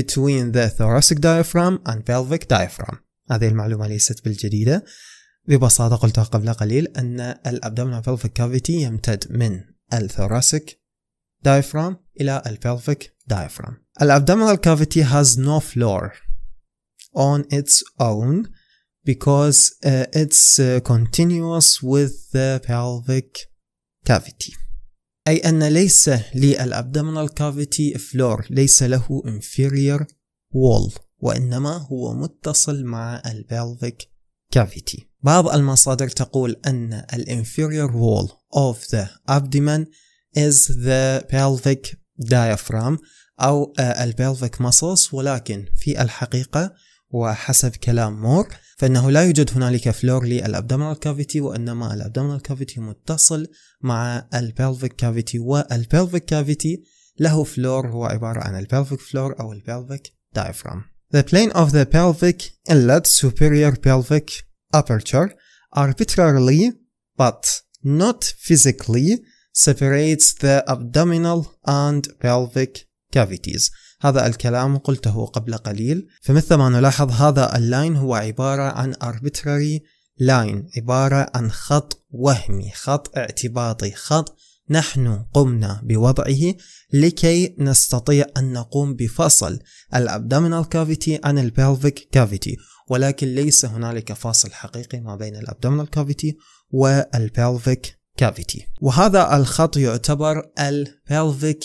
between the thoracic diaphragm and pelvic diaphragm. هذه المعلومة ليست بالجديدة. ببساطة قلتها قبل قليل أن abdominal pelvic cavity يمتد من الثوراسيك diaphragm إلى pelvic diaphragm. Al-abdominal cavity has no floor on its own because uh, it's uh, continuous with the pelvic cavity أي أن ليس للأبدومينال كافيتي فلور ليس له inferior wall وإنما هو متصل مع pelvic كافيتي بعض المصادر تقول أن inferior wall of the abdomen is the pelvic diaphragm أو آه، البيلفيك ماسلز ولكن في الحقيقة وحسب كلام مور فإنه لا يوجد هنالك فلور للأبدومينال كافيتي وإنما الأبدومينال كافيتي متصل مع البيلفيك كافيتي والبيلفيك كافيتي له فلور هو عبارة عن البيلفيك فلور أو البيلفيك diaphragm. The plane of the pelvic inlet superior pelvic aperture arbitrarily but not physically separates the abdominal and pelvic cavities هذا الكلام قلته قبل قليل فمثل ما نلاحظ هذا اللاين هو عبارة عن arbitrary line عبارة عن خط وهمي خط اعتباطي خط نحن قمنا بوضعه لكي نستطيع أن نقوم بفصل الابدومينال كافيتي عن البلفيك كافيتي ولكن ليس هنالك فاصل حقيقي ما بين الابدومينال كافيتي والبلفيك كافيتي وهذا الخط يعتبر البلفيك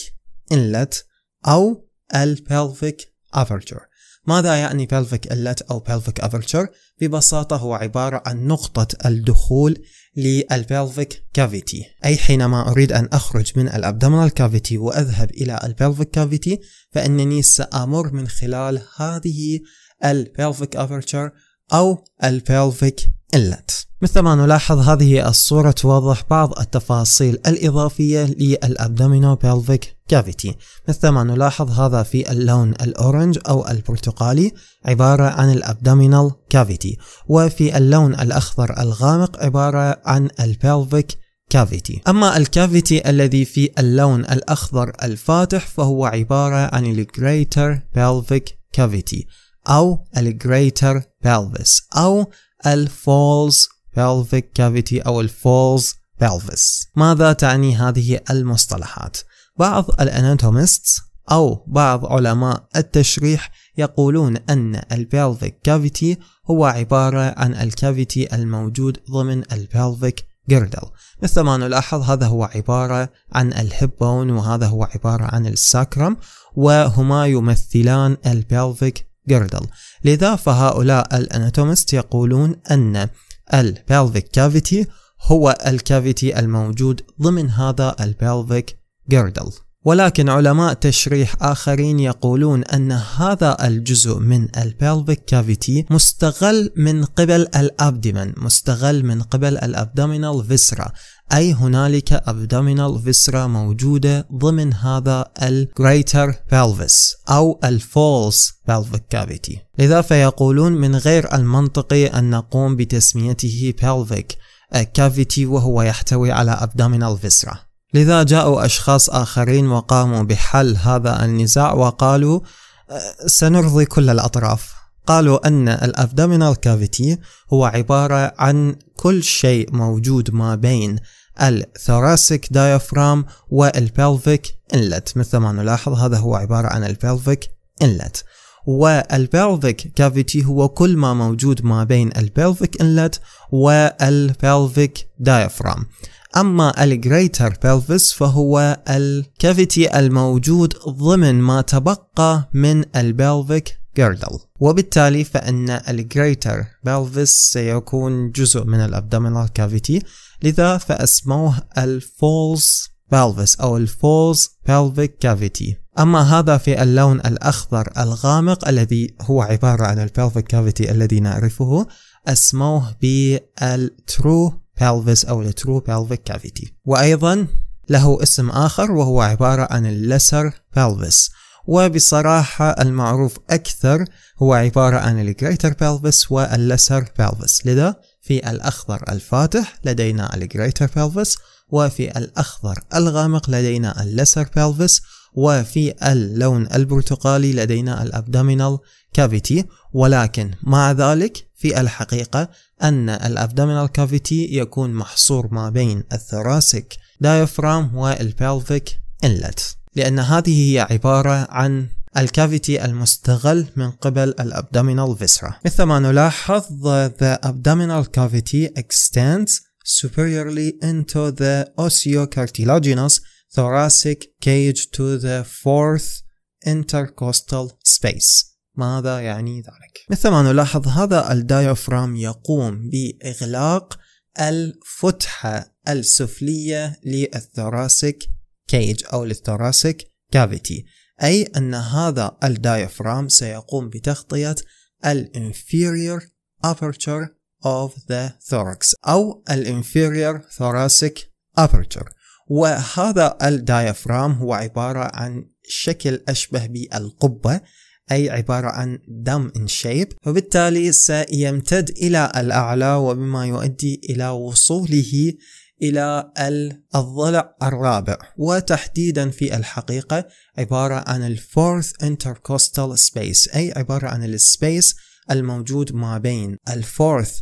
انلت أو pelvic aperture ماذا يعني pelvic inlet أو pelvic aperture؟ ببساطة هو عبارة عن نقطة الدخول للبلفيك كافيتي أي حينما أريد أن أخرج من abdominal كافيتي وأذهب إلى البلفيك كافيتي فإنني سأمر من خلال هذه البلفيك أفرتشر أو البلفيك إلت مثل ما نلاحظ هذه الصورة توضح بعض التفاصيل الإضافية abdominal بلفيك كافيتي مثل ما نلاحظ هذا في اللون الأورنج أو البرتقالي عبارة عن الأبدومينال كافيتي وفي اللون الأخضر الغامق عبارة عن البلفيك كافيتي أما الكافيتي الذي في اللون الأخضر الفاتح فهو عبارة عن الجريتر pelvic كافيتي أو الجريتر pelvis أو الفولز pelvic كافيتي أو الفولز pelvis ماذا تعني هذه المصطلحات؟ بعض الاناتومستس أو بعض علماء التشريح يقولون أن البلفيك كافيتي هو عبارة عن الكافيتي الموجود ضمن البلفيك جردل مثل ما نلاحظ هذا هو عبارة عن الهيب بون وهذا هو عبارة عن الساكرم وهما يمثلان البلفيك جردل لذا فهؤلاء الاناتومست يقولون أن البلفيك كافيتي هو الكافيتي الموجود ضمن هذا البلفيك جيردل ولكن علماء تشريح آخرين يقولون أن هذا الجزء من البيلفيك كافيتي مستغل من قبل الأبدمن مستغل من قبل الأبدومينال فيسرا أي هنالك أبدومينال فيسرا موجودة ضمن هذا الجريتر pelvis أو الفولس pelvic cavity لذا فيقولون من غير المنطقي أن نقوم بتسميته pelvic كافيتي وهو يحتوي على abdominal viscera لذا جاءوا أشخاص آخرين وقاموا بحل هذا النزاع وقالوا أه، سنرضي كل الأطراف قالوا أن الأبدومينال كافيتي هو عبارة عن كل شيء موجود ما بين الثوراسيك دايافرام والبلفيك انلت مثل ما نلاحظ هذا هو عبارة عن البلفيك انلت والبلفيك كافيتي هو كل ما موجود ما بين البلفيك انلت والبلفيك دايافرام أما الجريتر Pelvis فهو الكافيتي الموجود ضمن ما تبقى من Pelvic جيردل وبالتالي فإن الجريتر Pelvis سيكون جزء من الأبدومينال كافيتي لذا فأسموه الفولز Pelvis أو الفولز Pelvic كافيتي أما هذا في اللون الأخضر الغامق الذي هو عبارة عن Pelvic كافيتي الذي نعرفه أسموه بالترو pelvis أو الترو pelvic cavity وأيضا له اسم آخر وهو عبارة عن اللسر pelvis وبصراحة المعروف أكثر هو عبارة عن greater pelvis واللسر pelvis لذا في الأخضر الفاتح لدينا greater pelvis وفي الأخضر الغامق لدينا اللسر pelvis وفي اللون البرتقالي لدينا الابدومينال كافيتي ولكن مع ذلك في الحقيقة أن الأبدومينال كافيتي يكون محصور ما بين الثوراسيك دايفرام والبلفيك إنلت لأن هذه هي عبارة عن الكافيتي المستغل من قبل الأبدومينال فيسرا مثل ما نلاحظ the abdominal cavity extends superiorly into the osteocartilaginous thoracic cage to the fourth intercostal space ماذا يعني ذلك؟ مثل ما نلاحظ هذا الديافرام يقوم بإغلاق الفتحة السفلية للثوراسيك كيج أو للثوراسيك كافيتي أي أن هذا الديافرام سيقوم بتغطية الانفيرير inferior aperture of the thorax أو الانفيرير inferior thoracic aperture وهذا الديافرام هو عبارة عن شكل أشبه بالقبة أي عبارة عن دم in shape وبالتالي سيمتد إلى الأعلى وبما يؤدي إلى وصوله إلى الضلع الرابع وتحديدا في الحقيقة عبارة عن الفورث intercostal space أي عبارة عن السبيس الموجود ما بين الفورث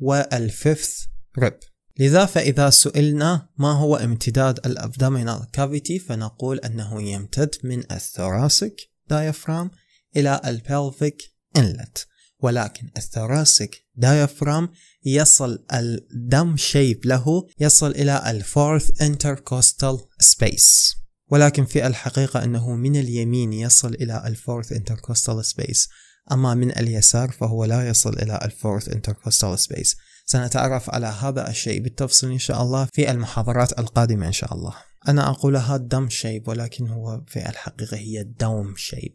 وال fifth rib لذا فإذا سئلنا ما هو امتداد الأبدومينال كافيتي فنقول أنه يمتد من الثوراسك diaphragm إلى البلفيك inlet ولكن الثوراسيك diaphragm يصل الدم شيب له يصل إلى الفورث intercostal space ولكن في الحقيقة أنه من اليمين يصل إلى الفورث intercostal space أما من اليسار فهو لا يصل إلى الفورث intercostal space سنتعرف على هذا الشيء بالتفصيل إن شاء الله في المحاضرات القادمة إن شاء الله أنا أقولها دم شيب ولكن هو في الحقيقة هي دوم شيب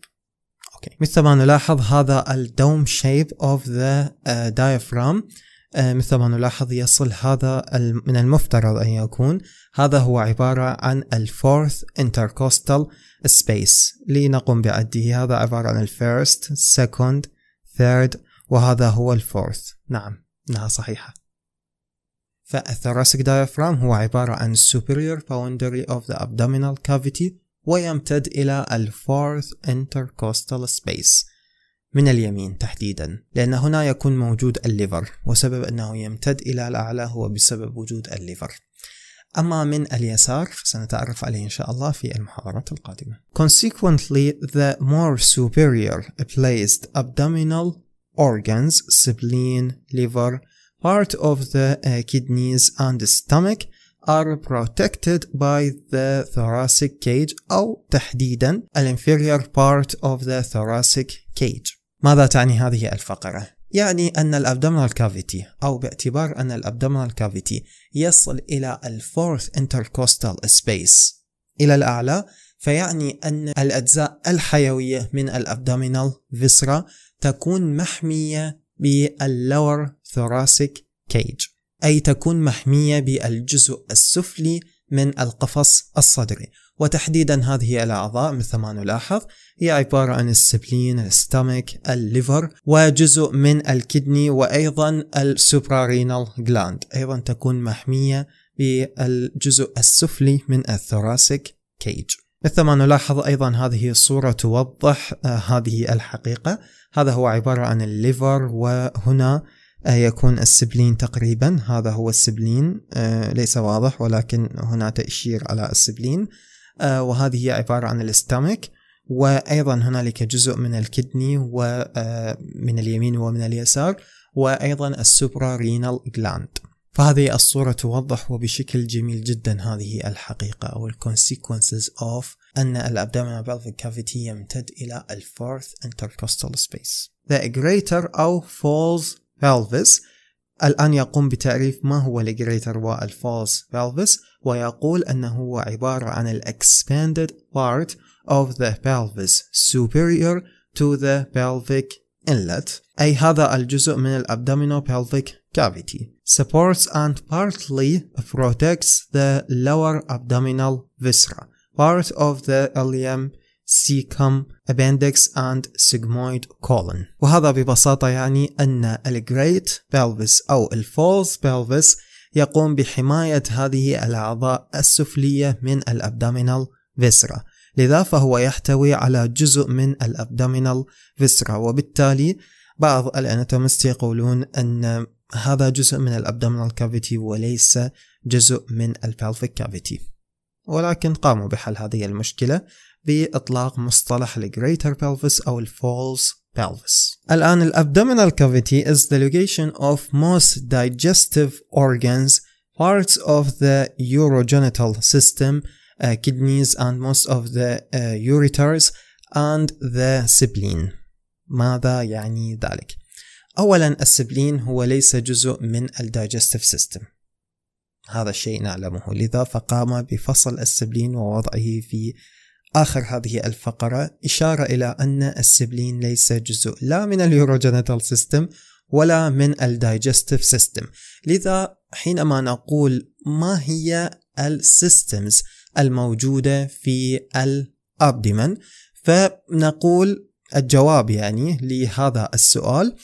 أوكي مثل ما نلاحظ هذا الدوم شيب of the uh, diaphragm مثل uh, ما نلاحظ يصل هذا من المفترض أن يكون هذا هو عبارة عن الفورث intercostal space لنقوم بعده هذا عبارة عن الفيرست سكوند ثيرد وهذا هو الفورث نعم إنها صحيحة فالثراسك دايفرام هو عبارة عن superior boundary of the abdominal cavity ويمتد إلى ال fourth intercostal space من اليمين تحديدا لأن هنا يكون موجود الليفر وسبب أنه يمتد إلى الأعلى هو بسبب وجود الليفر أما من اليسار فسنتعرف عليه إن شاء الله في المحاضرات القادمة. Consequently, the more superior placed abdominal organs, spleen, liver, part of the uh, kidneys and the stomach are protected by the thoracic cage أو تحديدا the inferior part of the thoracic cage ماذا تعني هذه الفقرة؟ يعني أن الأبدومنال كافيتي أو باعتبار أن الأبدومنال كافيتي يصل إلى الفورث intercostal space إلى الأعلى فيعني أن الأجزاء الحيوية من الأبدومنال فيسرا تكون محمية باللور thoracic cage أي تكون محمية بالجزء السفلي من القفص الصدري وتحديدا هذه الأعضاء مثل ما نلاحظ هي عبارة عن السبلين الستامك الليفر وجزء من الكدني وأيضا السوبرارينال جلاند أيضا تكون محمية بالجزء السفلي من الثوراسيك كيج مثل ما نلاحظ أيضا هذه الصورة توضح آه، هذه الحقيقة هذا هو عبارة عن الليفر وهنا يكون السبلين تقريبا هذا هو السبلين آه، ليس واضح ولكن هنا تأشير على السبلين آه، وهذه هي عبارة عن الاستامك وأيضا هنالك جزء من الكدني ومن آه، اليمين ومن اليسار وأيضا السوبرا رينال جلاند فهذه الصورة توضح وبشكل جميل جدا هذه الحقيقة أو consequences of أن الأبدامنا pelvic cavity يمتد إلى الفورث intercostal space. The greater أو فالفس الآن يقوم بتعريف ما هو الجريتر والفالس فالفس ويقول أنه هو عبارة عن الـ expanded part of the pelvis superior to the pelvic inlet أي هذا الجزء من abdominal pelvic cavity supports and partly protects the lower abdominal viscera part of the ilium سيكم ابندكس اند سيجمويد colon وهذا ببساطة يعني أن الجريت بيلفيس أو الفولز بيلفيس يقوم بحماية هذه الأعضاء السفلية من الأبدامينال فيسرا لذا فهو يحتوي على جزء من الأبدامينال فيسرا وبالتالي بعض الأناتومست يقولون أن هذا جزء من الأبدامينال كافيتي وليس جزء من البالفيك كافيتي ولكن قاموا بحل هذه المشكلة بإطلاق مصطلح الـ Greater pelvis أو False pelvis. الآن الـ abdominal cavity is the location of most digestive organs, parts of the urogenital system, uh, kidneys and most of the uh, ureters and the spleen. ماذا يعني ذلك؟ أولا السبلين هو ليس جزء من الـ Digestive System هذا الشيء نعلمه لذا فقام بفصل السبلين ووضعه في آخر هذه الفقرة إشارة إلى أن السبلين ليس جزء لا من اليوروجينيتال سيستم ولا من الدايجستيف سيستم لذا حينما نقول ما هي السيستمز الموجودة في الأبدمن فنقول الجواب يعني لهذا السؤال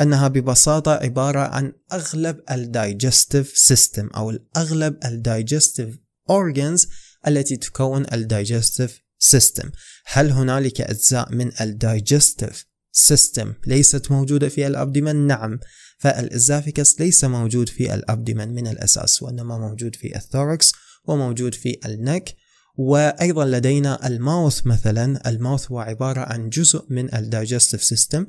أنها ببساطة عبارة عن أغلب الدايجستيف سيستم أو الأغلب الدايجستيف organs التي تكون الدايجستيف سيستم هل هنالك أجزاء من الدايجستيف سيستم ليست موجودة في الأبدمن نعم فالإزافيكس ليس موجود في الأبدمن من الأساس وإنما موجود في الثوركس وموجود في النك وأيضا لدينا الماوث مثلا الماوث هو عبارة عن جزء من الدايجستيف سيستم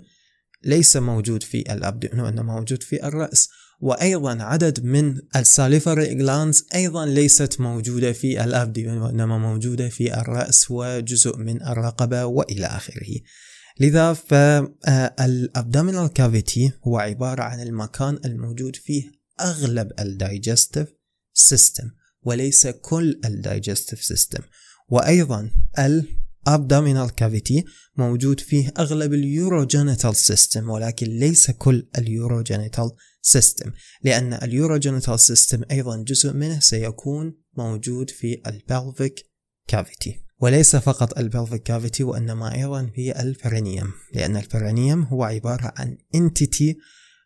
ليس موجود في الأبدمن وإنما موجود في الرأس وأيضا عدد من السالفري جلانز أيضا ليست موجودة في الأبدن وإنما موجودة في الرأس وجزء من الرقبة وإلى آخره لذا فالابدامينال كافيتي هو عبارة عن المكان الموجود فيه أغلب الدايجستيف سيستم وليس كل الدايجستيف سيستم وأيضا Abdominal كافيتي موجود فيه أغلب اليوروجينيتال سيستم ولكن ليس كل اليوروجينيتال سيستم لأن اليوروجينيتال سيستم أيضا جزء منه سيكون موجود في البلفيك كافيتي وليس فقط البلفيك كافيتي وإنما أيضا في الفرينيوم لأن الفرينيوم هو عبارة عن انتيتي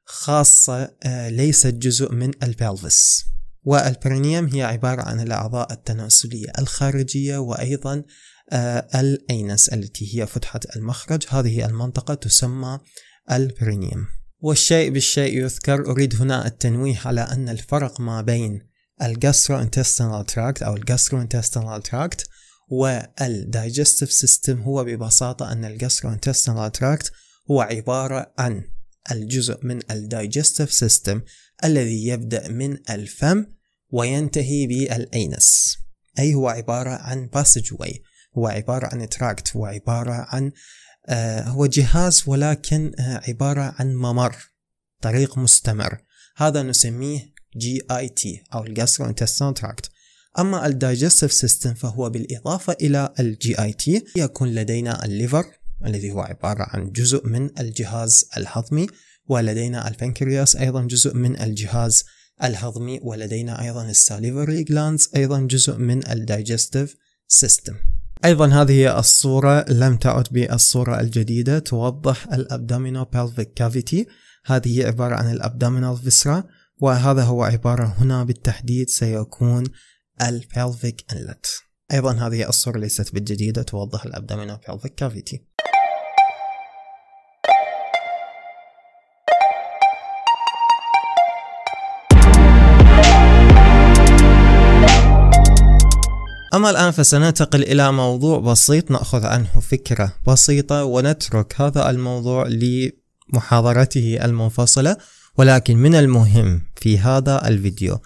خاصة آه، ليست جزء من البلفس والبرينيوم هي عبارة عن الأعضاء التناسلية الخارجية وأيضا آه، الأينس التي هي فتحة المخرج هذه المنطقة تسمى البرينيوم والشيء بالشيء يذكر أريد هنا التنويه على أن الفرق ما بين الجاستروintestinal tract أو الجاستروintestinal tract والدايجستيف سيستم هو ببساطة أن الجاستروintestinal tract هو عبارة عن الجزء من الدايجستيف سيستم الذي يبدأ من الفم وينتهي بالأينس أي هو عبارة عن passageway هو عبارة عن تراكت هو عبارة عن آه، هو جهاز ولكن آه، عبارة عن ممر طريق مستمر هذا نسميه جي اي تي او الجاسترو تراكت اما الدايجستيف سيستم فهو بالاضافه الى الجي اي تي يكون لدينا الليفر الذي هو عباره عن جزء من الجهاز الهضمي ولدينا البنكرياس ايضا جزء من الجهاز الهضمي ولدينا ايضا الساليفري جلاندز ايضا جزء من الدايجستيف سيستم أيضا هذه الصورة لم تعد بالصورة الجديدة توضح الأبدومينو pelvic كافيتي هذه عبارة عن الأبدومينال فيسرا وهذا هو عبارة هنا بالتحديد سيكون البلفيك انلت أيضا هذه الصورة ليست بالجديدة توضح الأبدومينال pelvic كافيتي أما الآن فسننتقل إلى موضوع بسيط نأخذ عنه فكرة بسيطة ونترك هذا الموضوع لمحاضرته المنفصلة ولكن من المهم في هذا الفيديو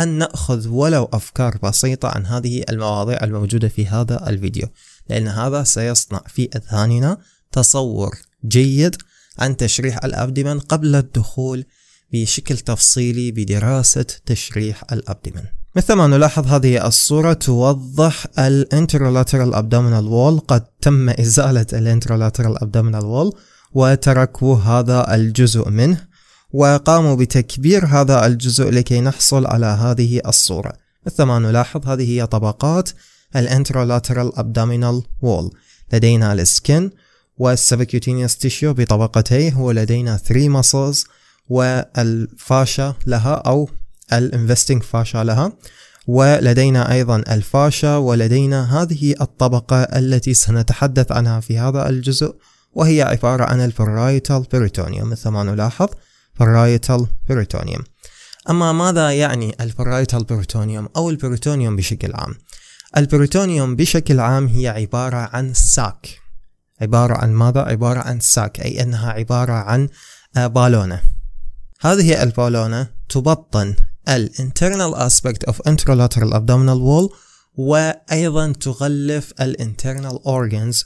أن نأخذ ولو أفكار بسيطة عن هذه المواضيع الموجودة في هذا الفيديو لأن هذا سيصنع في أذهاننا تصور جيد عن تشريح الأبدمن قبل الدخول بشكل تفصيلي بدراسة تشريح الأبدمن مثلما نلاحظ هذه الصورة توضح Interlateral Abdominal Wall قد تم ازالة Interlateral Abdominal Wall وتركوا هذا الجزء منه وقاموا بتكبير هذا الجزء لكي نحصل على هذه الصورة مثلما نلاحظ هذه هي طبقات Interlateral Abdominal Wall لدينا السكن والسبكيوتينيوس تيشيو بطبقتيه ولدينا 3 muscles والفاشا لها أو الانفستنج فاشا لها ولدينا أيضا الفاشا ولدينا هذه الطبقة التي سنتحدث عنها في هذا الجزء وهي عبارة عن الفرايتال بيريتونيوم مثل ما نلاحظ فرايتال بيريتونيوم أما ماذا يعني الفرايتال بيريتونيوم أو البيريتونيوم بشكل عام؟ البيريتونيوم بشكل عام هي عبارة عن ساك عبارة عن ماذا؟ عبارة عن ساك أي أنها عبارة عن آه، بالونة هذه البالونة تبطن الانترنال internal aspect of intralateral abdominal wall وأيضا تغلف الانترنال internal organs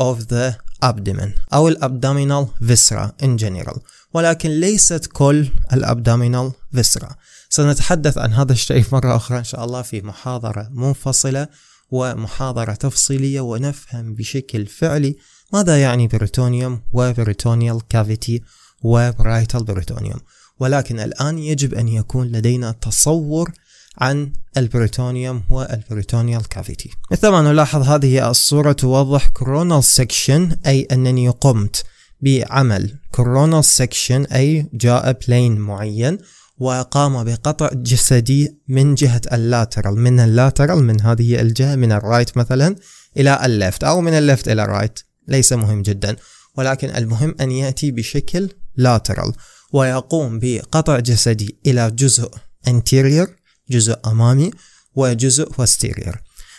of the abdomen أو الابدومينال فيسرا viscera in general ولكن ليست كل الابدومينال فيسرا viscera سنتحدث عن هذا الشيء مرة أخرى إن شاء الله في محاضرة منفصلة ومحاضرة تفصيلية ونفهم بشكل فعلي ماذا يعني بريتونيوم وبريتونيال كافيتي وبرايتال بريتونيوم ولكن الآن يجب أن يكون لدينا تصور عن البريتونيوم والبريتونيال كافيتي مثل ما نلاحظ هذه الصورة توضح كورونال سكشن أي أنني قمت بعمل كورونال سكشن أي جاء بلين معين وقام بقطع جسدي من جهة اللاترال من اللاترال من هذه الجهة من الرايت مثلا إلى الليفت أو من الليفت إلى الرايت ليس مهم جدا ولكن المهم أن يأتي بشكل لاترال ويقوم بقطع جسدي إلى جزء anterior جزء أمامي وجزء posterior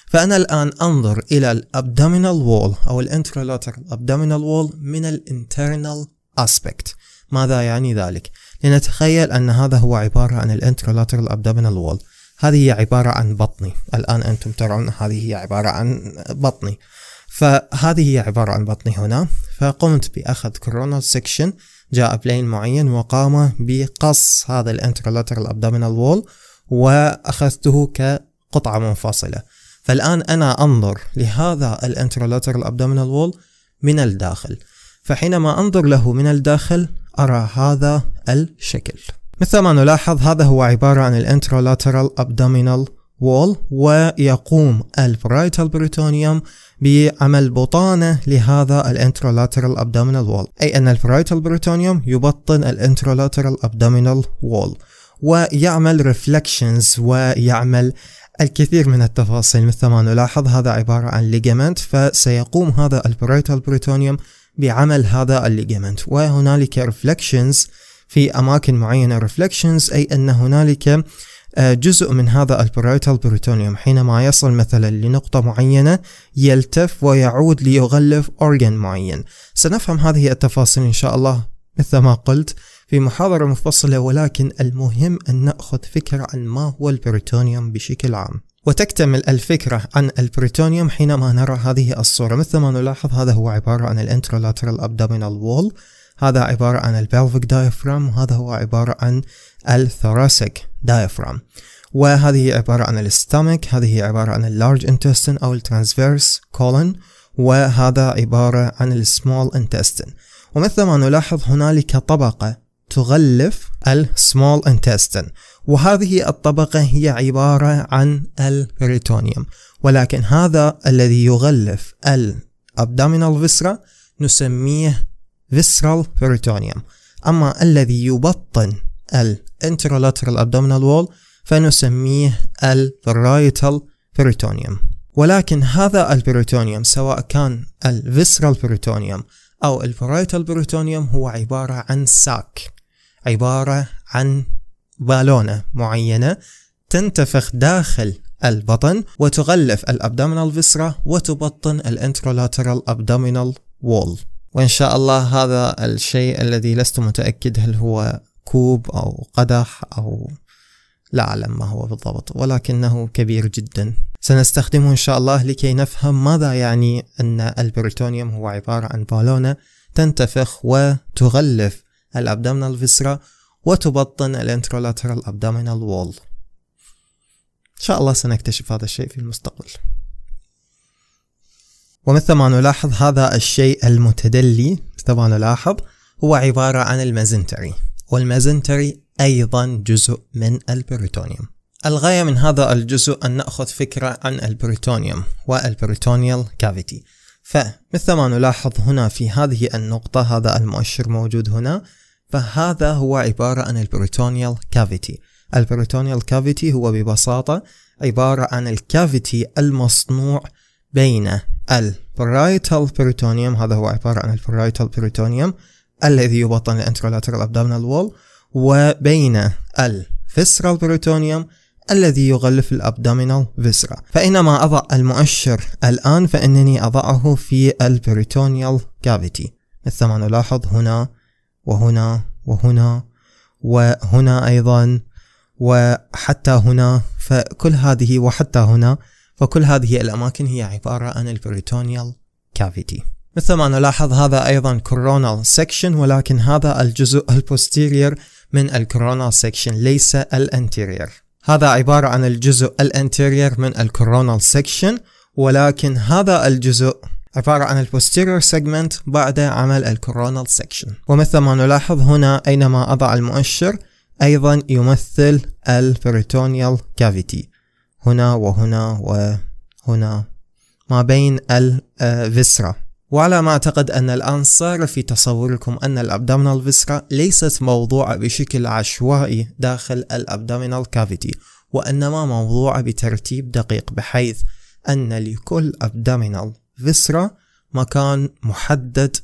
فأنا الآن أنظر إلى الأبدومينال وول أو الانترولاترال أبدومينال وول من الانترنال أسبكت ماذا يعني ذلك؟ لنتخيل أن هذا هو عبارة عن الانترولاترال أبدومينال وول هذه هي عبارة عن بطني الآن أنتم ترون هذه هي عبارة عن بطني فهذه هي عبارة عن بطني هنا فقمت بأخذ كورونال section جاء بلين معين وقام بقص هذا الانترلاترال ابدومينال وول واخذته كقطعه منفصله فالان انا انظر لهذا الانترلاترال ابدومينال وول من الداخل فحينما انظر له من الداخل ارى هذا الشكل مثل ما نلاحظ هذا هو عباره عن الانترولاترال ابدومينال وول ويقوم البرايتال بريتونيوم بعمل بطانة لهذا الانترولاترال ابدومينال وول أي أن الفرايتال بروتونيوم يبطن الانترولاترال ابدومينال وول ويعمل ريفلكشنز ويعمل الكثير من التفاصيل مثل ما نلاحظ هذا عبارة عن ليجامنت فسيقوم هذا البريتال بروتونيوم بعمل هذا الليجامنت وهنالك ريفلكشنز في أماكن معينة ريفلكشنز أي أن هنالك آه، جزء من هذا البريتال بروتونيوم حينما يصل مثلا لنقطة معينة يلتف ويعود ليغلف أورجن معين سنفهم هذه التفاصيل إن شاء الله مثل ما قلت في محاضرة مفصلة ولكن المهم أن نأخذ فكرة عن ما هو البروتونيوم بشكل عام وتكتمل الفكرة عن البروتونيوم حينما نرى هذه الصورة مثل ما نلاحظ هذا هو عبارة عن الانترولاترال ابدومينال وول هذا عبارة عن البلفيك دايفرام وهذا هو عبارة عن الثوراسيك دايفرام وهذه عبارة عن الستمك هذه عبارة عن اللارج intestine أو الترانسفيرس كولون وهذا عبارة عن السمول intestine ومثل ما نلاحظ هنالك طبقة تغلف السمول intestine وهذه الطبقة هي عبارة عن البريتونيوم ولكن هذا الذي يغلف الابدامينال فيسرا نسميه visceral peritoneum أما الذي يبطن ال interlateral abdominal wall فنسميه ال parietal peritoneum ولكن هذا البريتونيوم سواء كان الفيسرال بريتونيوم أو parietal بريتونيوم هو عبارة عن ساك عبارة عن بالونة معينة تنتفخ داخل البطن وتغلف الأبدومينال فيسرا وتبطن الانترولاترال أبدومينال وول وإن شاء الله هذا الشيء الذي لست متأكد هل هو كوب أو قدح أو لا أعلم ما هو بالضبط ولكنه كبير جدا سنستخدمه إن شاء الله لكي نفهم ماذا يعني أن البريتونيوم هو عبارة عن بالونة تنتفخ وتغلف الأبدومينال فيسرا وتبطن الانترولاترال أبدومينال وول إن شاء الله سنكتشف هذا الشيء في المستقبل ومثل ما نلاحظ هذا الشيء المتدلي مثل ما نلاحظ هو عبارة عن المازنتري والمازنتري أيضا جزء من البريتونيوم الغاية من هذا الجزء أن نأخذ فكرة عن البريتونيوم والبريتونيال كافيتي فمثل ما نلاحظ هنا في هذه النقطة هذا المؤشر موجود هنا فهذا هو عبارة عن البريتونيال كافيتي البريتونيال كافيتي هو ببساطة عبارة عن الكافيتي المصنوع بين البرايتال بيريتونيوم هذا هو عبارة عن البرايتال بيريتونيوم الذي يبطن الانترولاترال ابدومينال وول وبين الفيسرال بريتونيوم الذي يغلف الابدامينال فيسرا فإنما أضع المؤشر الآن فإنني أضعه في البريتونيال كافيتي مثل ما نلاحظ هنا وهنا وهنا وهنا أيضا وحتى هنا فكل هذه وحتى هنا فكل هذه الأماكن هي عبارة عن البريتونيال كافيتي مثل ما نلاحظ هذا أيضا كورونال سكشن ولكن هذا الجزء البوستيرير من الكورونال سكشن ليس الانتيرير هذا عبارة عن الجزء الانتيرير من الكورونال سكشن ولكن هذا الجزء عبارة عن البوستيرير سيجمنت بعد عمل الكورونال سكشن ومثل ما نلاحظ هنا أينما أضع المؤشر أيضا يمثل البريتونيال كافيتي هنا وهنا وهنا ما بين الفيسرا آه، وعلى ما أعتقد أن الآن صار في تصوركم أن الأبدومينال فيسرا ليست موضوعة بشكل عشوائي داخل الأبدومينال كافيتي وإنما موضوعة بترتيب دقيق بحيث أن لكل أبدومينال فيسرا مكان محدد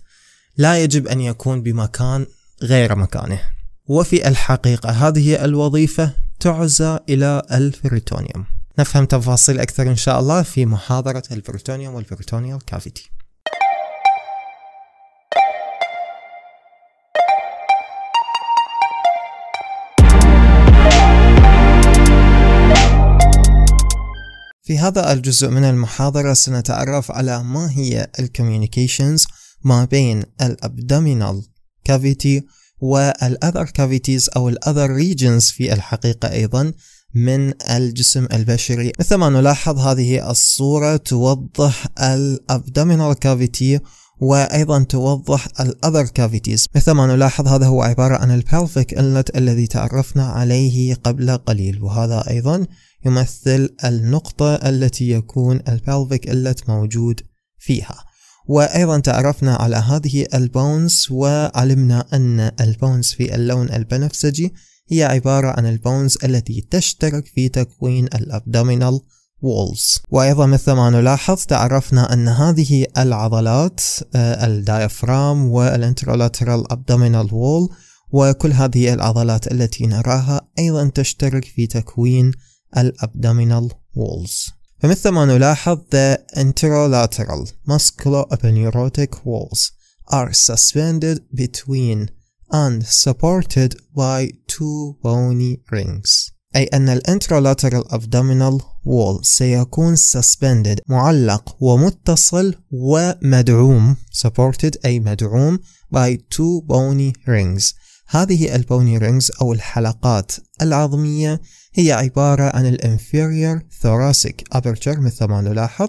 لا يجب أن يكون بمكان غير مكانه وفي الحقيقة هذه الوظيفة تعزى إلى الفريتونيوم نفهم تفاصيل أكثر إن شاء الله في محاضرة البروتونيوم والبروتونيال كافيتي في هذا الجزء من المحاضرة سنتعرف على ما هي الكوميونيكيشنز ما بين الابدومينال كافيتي والأذر كافيتيز أو الأذر ريجنز في الحقيقة أيضا من الجسم البشري مثل ما نلاحظ هذه الصورة توضح الابدومينال كافيتي وايضا توضح الاذر كافيتيز مثل ما نلاحظ هذا هو عبارة عن البلفيك النت الذي تعرفنا عليه قبل قليل وهذا ايضا يمثل النقطة التي يكون البلفيك الت موجود فيها وأيضا تعرفنا على هذه البونز وعلمنا أن البونز في اللون البنفسجي هي عبارة عن البونز التي تشترك في تكوين الأبدومينال وولز وأيضا مثل ما نلاحظ تعرفنا أن هذه العضلات آه، الديافرام والانترولاترال أبدومينال وول وكل هذه العضلات التي نراها أيضا تشترك في تكوين الأبدومينال وولز فمثل ما نلاحظ the interolateral epineurotic walls are suspended between and supported by two bony rings أي أن الانترالاترال abdominal wall سيكون suspended معلق ومتصل ومدعوم supported أي مدعوم by two bony rings هذه البوني رينجز أو الحلقات العظمية هي عبارة عن inferior thoracic aperture مثل ما نلاحظ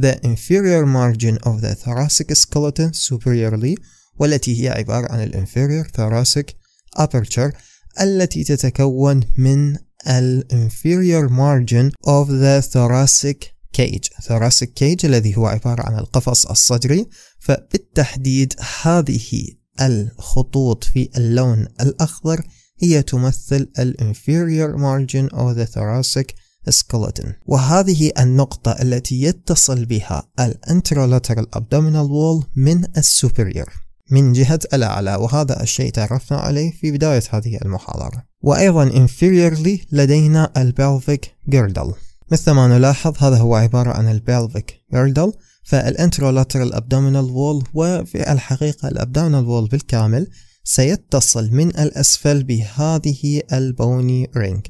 the inferior margin of the thoracic skeleton superiorly والتي هي عبارة عن ال inferior thoracic aperture التي تتكون من ال inferior margin of the thoracic cage thoracic cage الذي هو عبارة عن القفص الصدري فبالتحديد هذه الخطوط في اللون الأخضر هي تمثل ال inferior margin of the thoracic skeleton وهذه النقطة التي يتصل بها ال anterolateral abdominal wall من السوبريور من جهة الأعلى وهذا الشيء تعرفنا عليه في بداية هذه المحاضرة وأيضا inferiorly لدينا البلفيك جردل مثل ما نلاحظ هذا هو عبارة عن البلفيك جردل فالانترولاترال ابدومينال وول وفي الحقيقة الابدومينال وول بالكامل سيتصل من الأسفل بهذه البوني رينج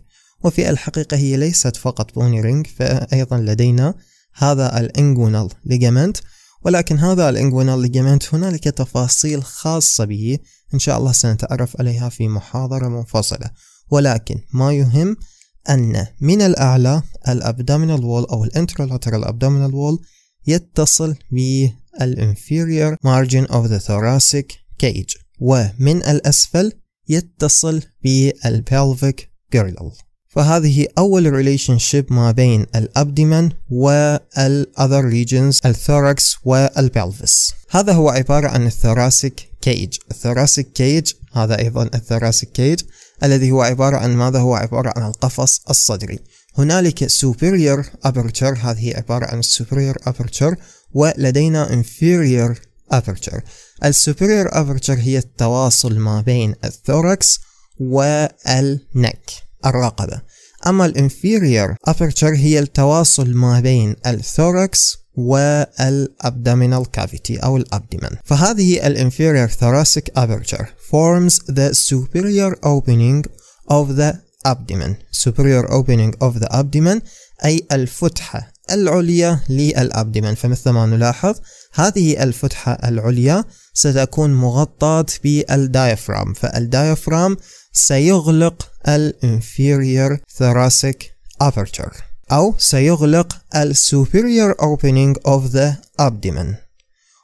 وفي الحقيقة هي ليست فقط بوني رينج فأيضا لدينا هذا الانجونال ليجامنت ولكن هذا الانجوينال ليجمنت هنالك تفاصيل خاصة به إن شاء الله سنتعرف عليها في محاضرة منفصلة ولكن ما يهم أن من الأعلى الأبدومينال وول أو الانترولاترال أبدومينال وول يتصل بالانفيريور مارجن اوف ذا thoracic كيج ومن الأسفل يتصل بالبelvic girdle فهذه أول ريليشن شيب ما بين الأبدمن والأذر ريجنز الثوركس والبلفس هذا هو عبارة عن الثوراسيك كيج الثوراسيك كيج هذا أيضا الثوراسيك كيج الذي هو عبارة عن ماذا هو عبارة عن القفص الصدري هنالك superior aperture هذه عبارة عن superior aperture ولدينا inferior aperture superior aperture هي التواصل ما بين الثوركس والنك الرقبة أما الانفيرير أبرتشر هي التواصل ما بين الثوركس والابدامينال كافيتي او الابدمن فهذه الانفيرير thoracic aperture forms the superior opening of the abdomen superior opening of the abdomen اي الفتحه العليا للابدمن فمثل ما نلاحظ هذه الفتحه العليا ستكون مغطاه بالدايفرام فالدايفرام سيغلق ال inferior thoracic aperture أو سيغلق ال superior opening of the abdomen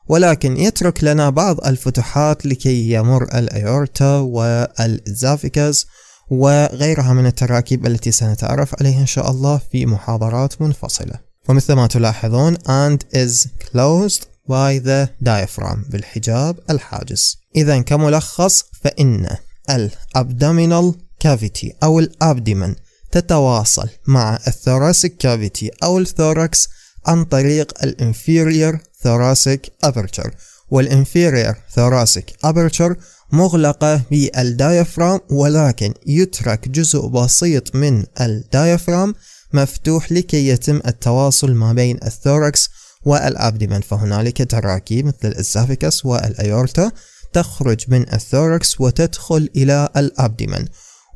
ولكن يترك لنا بعض الفتحات لكي يمر الأيورتا والزافيكاز وغيرها من التراكيب التي سنتعرف عليها إن شاء الله في محاضرات منفصلة ومثل ما تلاحظون and is closed by the diaphragm بالحجاب الحاجز إذا كملخص فإن الابدومينال كافيتي او الابدمن تتواصل مع الثوراسيك كافيتي او الثوركس عن طريق الانفيرير ثوراسيك ابرتشر والانفيرير ثوراسيك ابرتشر مغلقة بالدايفرام ولكن يترك جزء بسيط من الدايفرام مفتوح لكي يتم التواصل ما بين الثوركس والابدمن فهنالك تراكيب مثل الاسافيكس والايورتا تخرج من الثوركس وتدخل إلى الأبدمن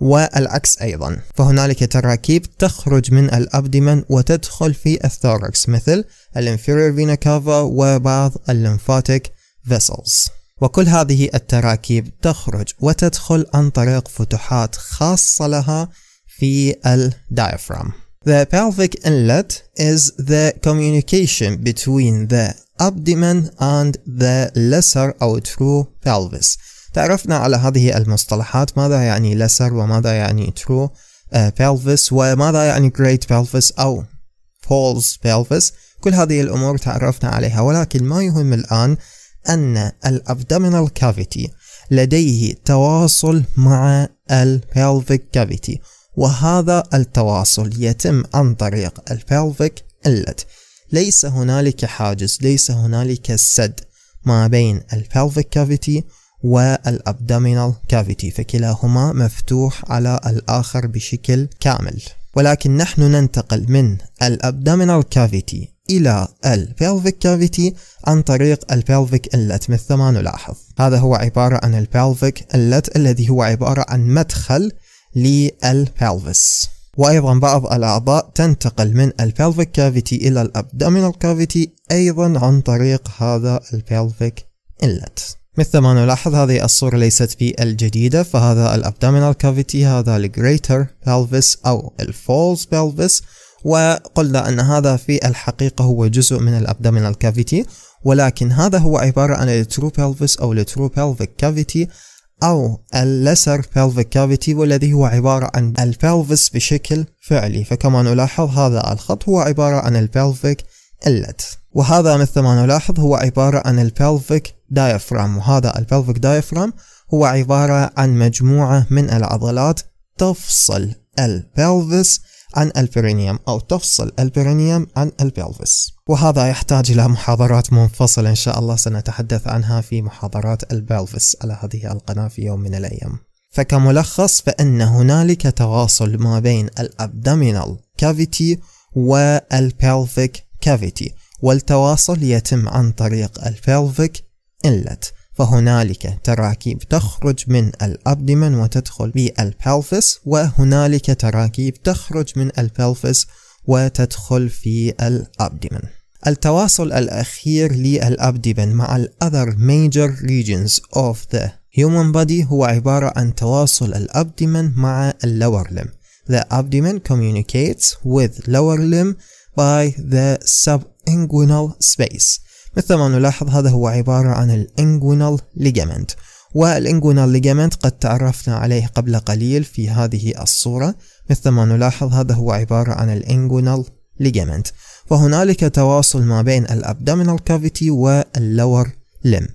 والعكس أيضا فهنالك تراكيب تخرج من الأبدمن وتدخل في الثوركس مثل الانفيرير فينا كافا وبعض الليمفاتيك vessels وكل هذه التراكيب تخرج وتدخل عن طريق فتحات خاصة لها في الديافرام The pelvic inlet is the communication between the abdomen and the lesser or true pelvis تعرفنا على هذه المصطلحات ماذا يعني lesser وماذا يعني true uh, pelvis وماذا يعني great pelvis أو false pelvis كل هذه الأمور تعرفنا عليها ولكن ما يهم الآن أن الابدومينال كافيتي لديه تواصل مع البلفيك كافيتي وهذا التواصل يتم عن طريق البلفيك اللت ليس هنالك حاجز ليس هنالك سد ما بين البلفيك كافيتي والأبدومينال كافيتي فكلاهما مفتوح على الآخر بشكل كامل ولكن نحن ننتقل من الأبدومينال كافيتي إلى البلفيك كافيتي عن طريق البلفيك اللت مثل ما نلاحظ هذا هو عبارة عن البلفيك اللت الذي هو عبارة عن مدخل للبلفس وايضا بعض الاعضاء تنتقل من البلفيك كافيتي الى الابدومينال كافيتي ايضا عن طريق هذا البلفيك انلت مثل ما نلاحظ هذه الصورة ليست في الجديدة فهذا الابدومينال كافيتي هذا الجريتر pelvis او الفولز pelvis وقلنا ان هذا في الحقيقة هو جزء من الابدومينال كافيتي ولكن هذا هو عبارة عن الترو pelvis او الترو pelvic كافيتي أو اللسر pelvic cavity والذي هو عبارة عن البلفس بشكل فعلي فكما نلاحظ هذا الخط هو عبارة عن البلفيك اللت وهذا مثل ما نلاحظ هو عبارة عن البلفيك diaphragm وهذا البلفيك diaphragm هو عبارة عن مجموعة من العضلات تفصل البلفس عن البرينيوم أو تفصل البرينيوم عن البلفس وهذا يحتاج إلى محاضرات منفصلة إن شاء الله سنتحدث عنها في محاضرات البلفس على هذه القناة في يوم من الأيام فكملخص فإن هنالك تواصل ما بين الأبدومينال كافيتي والبلفيك كافيتي والتواصل يتم عن طريق البلفيك إنلت فهنالك تراكيب تخرج من الأبدمن وتدخل بالبلفس وهنالك تراكيب تخرج من البلفس وتدخل في الأبدمن التواصل الأخير للأبدمن مع الاذر other major regions of the human body هو عبارة عن تواصل الأبدمن مع اللور limb The abdomen communicates with lower limb by the subinguinal space مثل ما نلاحظ هذا هو عبارة عن الانجوينال ليجامنت والانجوينال ليجامنت قد تعرفنا عليه قبل قليل في هذه الصورة مثل ما نلاحظ هذا هو عبارة عن الانجوينال ليجامنت فهنالك تواصل ما بين الابدومينال كافيتي واللور لم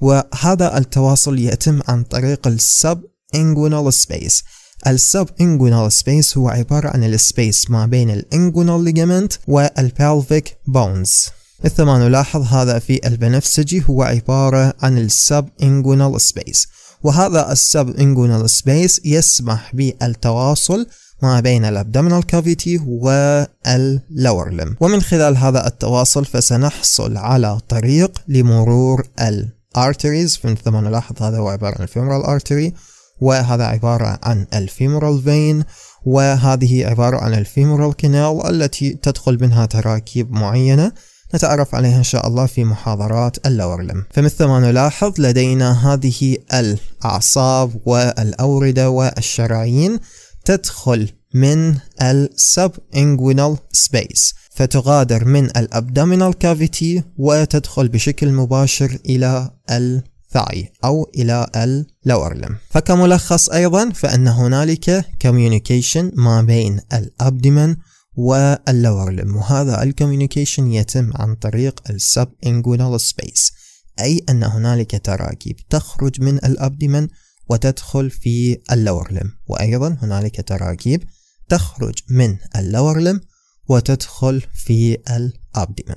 وهذا التواصل يتم عن طريق السب انجوينال سبيس السب انجوينال سبيس هو عبارة عن السبيس ما بين الانجوينال ليجامنت والبالفيك بونز ثم نلاحظ هذا في البنفسجي هو عبارة عن السب انجونال سبيس وهذا السب انجونال سبيس يسمح بالتواصل ما بين الابدمنال كافيتي واللور لم ومن خلال هذا التواصل فسنحصل على طريق لمرور الارتريز ثم نلاحظ هذا هو عبارة عن الفيمورال ارتري وهذا عبارة عن الفيمورال فين وهذه عبارة عن الفيمورال كنال التي تدخل منها تراكيب معينة نتعرف عليها إن شاء الله في محاضرات اللورلم فمثل ما نلاحظ لدينا هذه الأعصاب والأوردة والشرايين تدخل من السب انجوينال سبيس فتغادر من الابدومينال كافيتي وتدخل بشكل مباشر الى الثعي او الى اللورلم فكملخص ايضا فان هنالك كوميونيكيشن ما بين الابدمن واللور لم وهذا الكوميونيكيشن يتم عن طريق السب انجولار سبيس أي أن هنالك تراكيب تخرج من الأبدمن وتدخل في اللور لم وأيضا هنالك تراكيب تخرج من اللور لم وتدخل في الأبدمن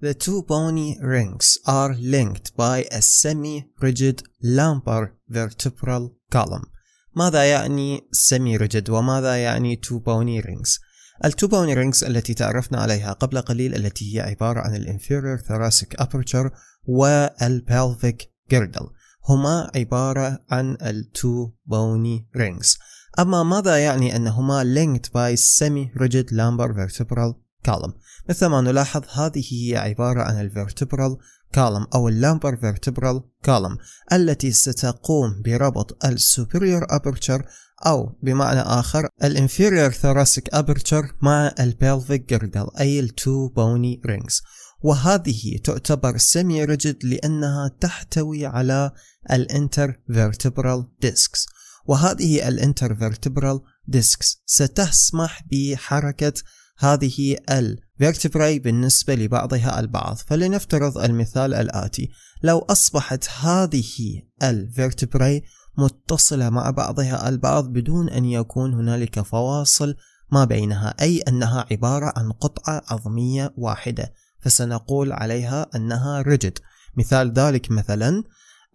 The two bony rings are linked by a semi-rigid lumbar vertebral column. ماذا يعني semi-rigid وماذا يعني two bony rings؟ التوبون رينجز التي تعرفنا عليها قبل قليل التي هي عبارة عن الانفيرير thoracic aperture والبالفيك girdle هما عبارة عن التو بوني رينجز أما ماذا يعني أنهما linked by semi rigid lumbar vertebral column مثل ما نلاحظ هذه هي عبارة عن الفيرتبرال column أو اللامبر vertebral column التي ستقوم بربط السوبريور aperture أو بمعنى آخر الـ Inferior Thoracic Aperture مع الـ Pelvic Girdle أي الـ Two Bony Rings وهذه تعتبر semi rigid لأنها تحتوي على الـ Intervertebral Discs وهذه الـ Intervertebral Discs ستسمح بحركة هذه vertebrae بالنسبة لبعضها البعض فلنفترض المثال الآتي لو أصبحت هذه vertebrae متصلة مع بعضها البعض بدون أن يكون هنالك فواصل ما بينها أي أنها عبارة عن قطعة عظمية واحدة فسنقول عليها أنها ريجد مثال ذلك مثلا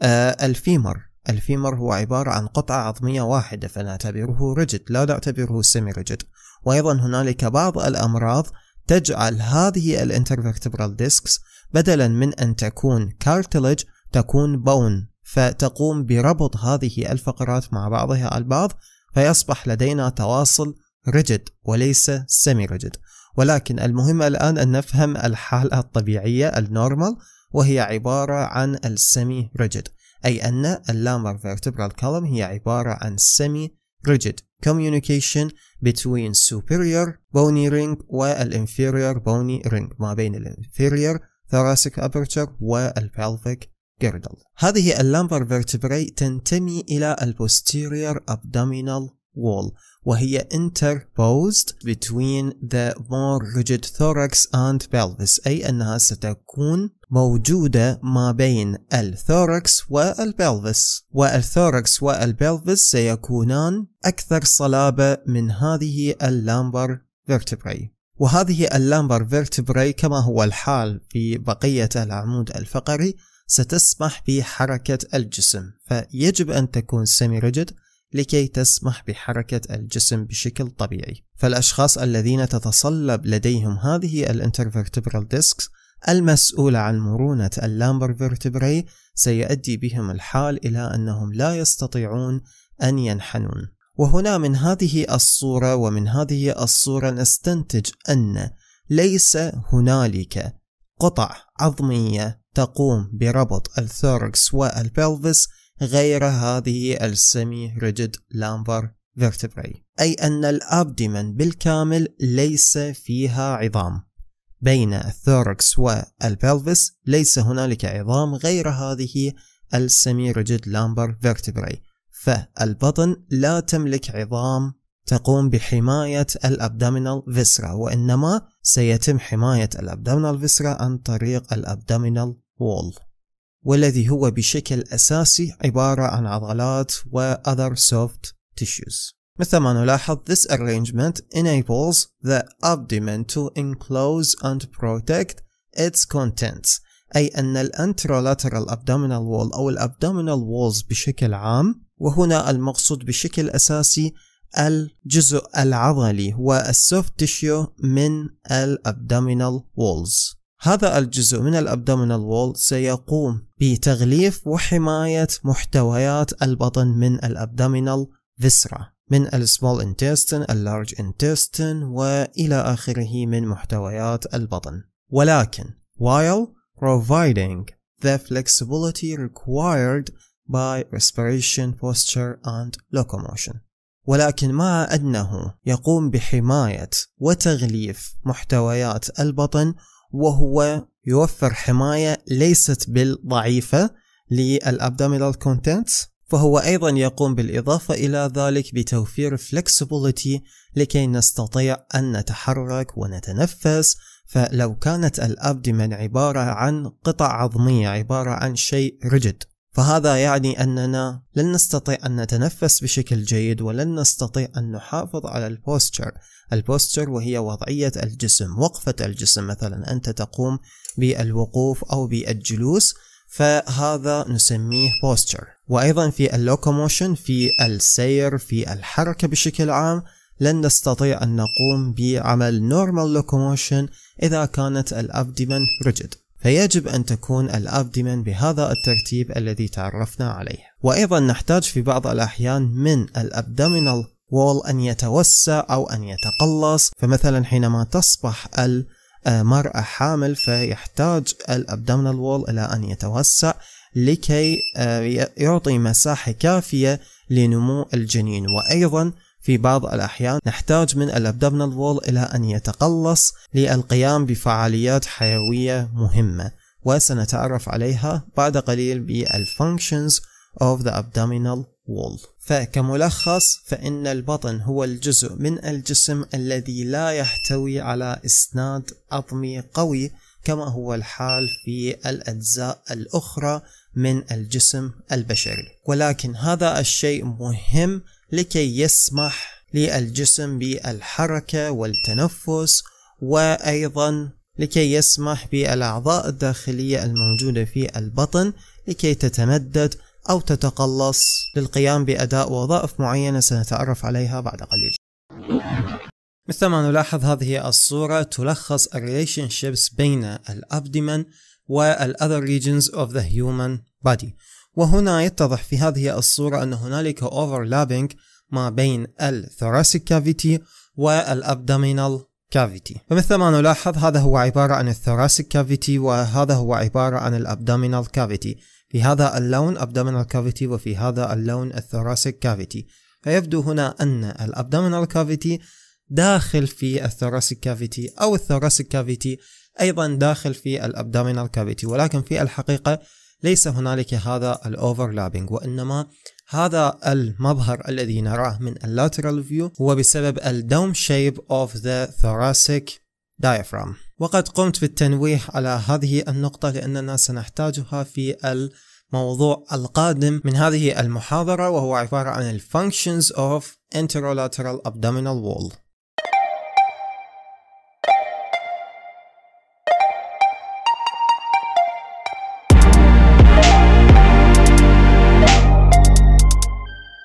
آه، الفيمر الفيمر هو عبارة عن قطعة عظمية واحدة فنعتبره ريجد لا نعتبره سيمي ريجد وأيضا هنالك بعض الأمراض تجعل هذه الانترفيرتبرال ديسكس بدلا من أن تكون كارتلج تكون بون فتقوم بربط هذه الفقرات مع بعضها البعض فيصبح لدينا تواصل ريجد وليس سيمي ريجد ولكن المهم الآن أن نفهم الحالة الطبيعية النورمال وهي عبارة عن السيمي ريجد أي أن اللامر vertebral column هي عبارة عن سمي rigid communication between superior bony ring والinferior bony ring ما بين الinferior thoracic aperture والpelvic جيردل هذه اللامبر فيرتبري تنتمي إلى البوستيرير abdominal wall وهي interposed between the more rigid thorax and pelvis أي أنها ستكون موجودة ما بين الثوركس والبلفس والثوركس والبلفس سيكونان أكثر صلابة من هذه اللامبر فيرتبري وهذه اللامبر فيرتبري كما هو الحال في بقية العمود الفقري ستسمح بحركة الجسم فيجب أن تكون سيمي ريجد لكي تسمح بحركة الجسم بشكل طبيعي فالأشخاص الذين تتصلب لديهم هذه الانترفيرتبرال ديسكس المسؤولة عن مرونة اللامبر فيرتبري سيؤدي بهم الحال إلى أنهم لا يستطيعون أن ينحنون وهنا من هذه الصورة ومن هذه الصورة نستنتج أن ليس هنالك قطع عظمية تقوم بربط الثوركس والبلفس غير هذه السمي ريجد لامبر فيرتبري أي أن الأبدمن بالكامل ليس فيها عظام بين الثوركس والبلفس ليس هنالك عظام غير هذه السمي ريجد لامبر فيرتبري فالبطن لا تملك عظام تقوم بحماية الأبدومينال فيسرا وإنما سيتم حماية الأبدومينال فيسرا عن طريق الأبدومينال وول والذي هو بشكل أساسي عبارة عن عضلات و other soft tissues مثل ما نلاحظ this arrangement enables the abdomen to enclose and protect its contents أي أن anterolateral abdominal wall أو abdominal walls بشكل عام وهنا المقصود بشكل أساسي الجزء العضلي soft tissue من abdominal walls هذا الجزء من الابدومينال وول سيقوم بتغليف وحماية محتويات البطن من الابدومينال فيسرا من السمول intestine, اللارج intestine وإلى آخره من محتويات البطن. ولكن while providing the flexibility required by respiration, posture and locomotion. ولكن مع أنه يقوم بحماية وتغليف محتويات البطن وهو يوفر حماية ليست بالضعيفة للأبدومينال كونتنتس فهو أيضا يقوم بالإضافة إلى ذلك بتوفير flexibility لكي نستطيع أن نتحرك ونتنفس فلو كانت الأبدمن عبارة عن قطع عظمية عبارة عن شيء رجد فهذا يعني أننا لن نستطيع أن نتنفس بشكل جيد ولن نستطيع أن نحافظ على البوستشر البوستشر وهي وضعية الجسم وقفة الجسم مثلا أنت تقوم بالوقوف أو بالجلوس فهذا نسميه بوستشر وأيضا في اللوكوموشن في السير في الحركة بشكل عام لن نستطيع أن نقوم بعمل نورمال لوكوموشن إذا كانت الأبدمن ريجيد فيجب أن تكون الأبدمن بهذا الترتيب الذي تعرفنا عليه وأيضا نحتاج في بعض الأحيان من الأبدمينال وول أن يتوسع أو أن يتقلص فمثلا حينما تصبح المرأة آه، حامل فيحتاج الأبدمينال وول إلى أن يتوسع لكي آه، يعطي مساحة كافية لنمو الجنين وأيضا في بعض الأحيان نحتاج من الابدومينال وول إلى أن يتقلص للقيام بفعاليات حيوية مهمة وسنتعرف عليها بعد قليل بالfunctions of the abdominal wall فكملخص فإن البطن هو الجزء من الجسم الذي لا يحتوي على إسناد عظمي قوي كما هو الحال في الأجزاء الأخرى من الجسم البشري ولكن هذا الشيء مهم لكي يسمح للجسم بالحركة والتنفس وأيضا لكي يسمح بالأعضاء الداخلية الموجودة في البطن لكي تتمدد أو تتقلص للقيام بأداء وظائف معينة سنتعرف عليها بعد قليل مثل ما نلاحظ هذه الصورة تلخص relationships بين الأبدمن والأذر regions of the human body وهنا يتضح في هذه الصورة أن هنالك overlapping ما بين الثوراسيك كافيتي والابدومينال كافيتي فمثل ما نلاحظ هذا هو عبارة عن الثوراسيك كافيتي وهذا هو عبارة عن الابدومينال كافيتي في هذا اللون abdominal cavity وفي هذا اللون الثوراسيك كافيتي فيبدو هنا أن الابدومينال كافيتي داخل في الثوراسيك كافيتي أو الثوراسيك كافيتي أيضا داخل في الابدومينال كافيتي ولكن في الحقيقة ليس هنالك هذا الاوفرلابينج وانما هذا المظهر الذي نراه من اللاترال فيو هو بسبب الدوم شيب اوف ذا ثوراسيك diaphragm وقد قمت بالتنويه على هذه النقطة لأننا سنحتاجها في الموضوع القادم من هذه المحاضرة وهو عبارة عن الفانكشنز of interolateral abdominal wall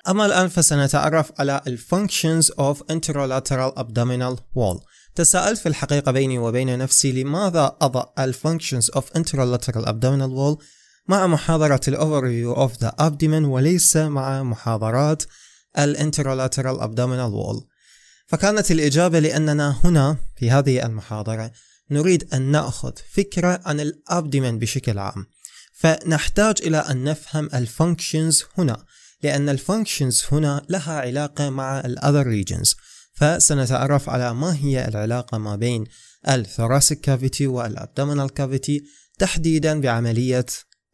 أما الآن فسنتعرف على الـ Functions of Interlateral Abdominal Wall تساءلت في الحقيقة بيني وبين نفسي لماذا أضع الـ Functions of Interlateral Abdominal Wall مع محاضرة الـ Overview of the Abdomen وليس مع محاضرات الـ Interlateral Abdominal Wall فكانت الإجابة لأننا هنا في هذه المحاضرة نريد أن نأخذ فكرة عن Abdomen بشكل عام فنحتاج إلى أن نفهم الـ functions هنا لأن الفانكشنز هنا لها علاقة مع الأذر ريجنز فسنتعرف على ما هي العلاقة ما بين Cavity كافيتي والأبدومينال كافيتي تحديدا بعملية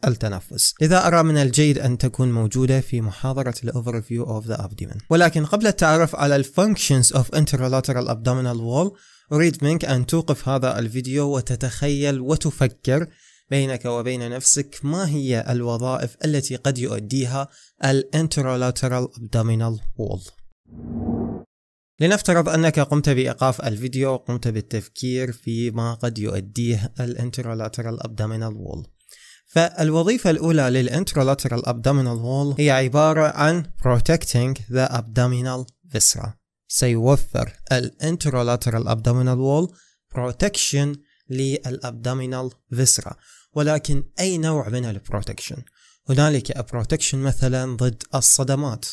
التنفس لذا أرى من الجيد أن تكون موجودة في محاضرة الـ Overview of the abdomen ولكن قبل التعرف على الـ Functions of interlateral abdominal wall أريد منك أن توقف هذا الفيديو وتتخيل وتفكر بينك وبين نفسك ما هي الوظائف التي قد يؤديها Interlateral abdominal wall لنفترض أنك قمت بإيقاف الفيديو وقمت بالتفكير في ما قد يؤديه Interlateral abdominal wall فالوظيفة الأولى Interlateral abdominal wall هي عبارة عن protecting the abdominal viscera سيوفر الانترولاترال abdominal wall protection للابدومينال فيسرا ولكن اي نوع من البروتكشن هنالك بروتكشن مثلا ضد الصدمات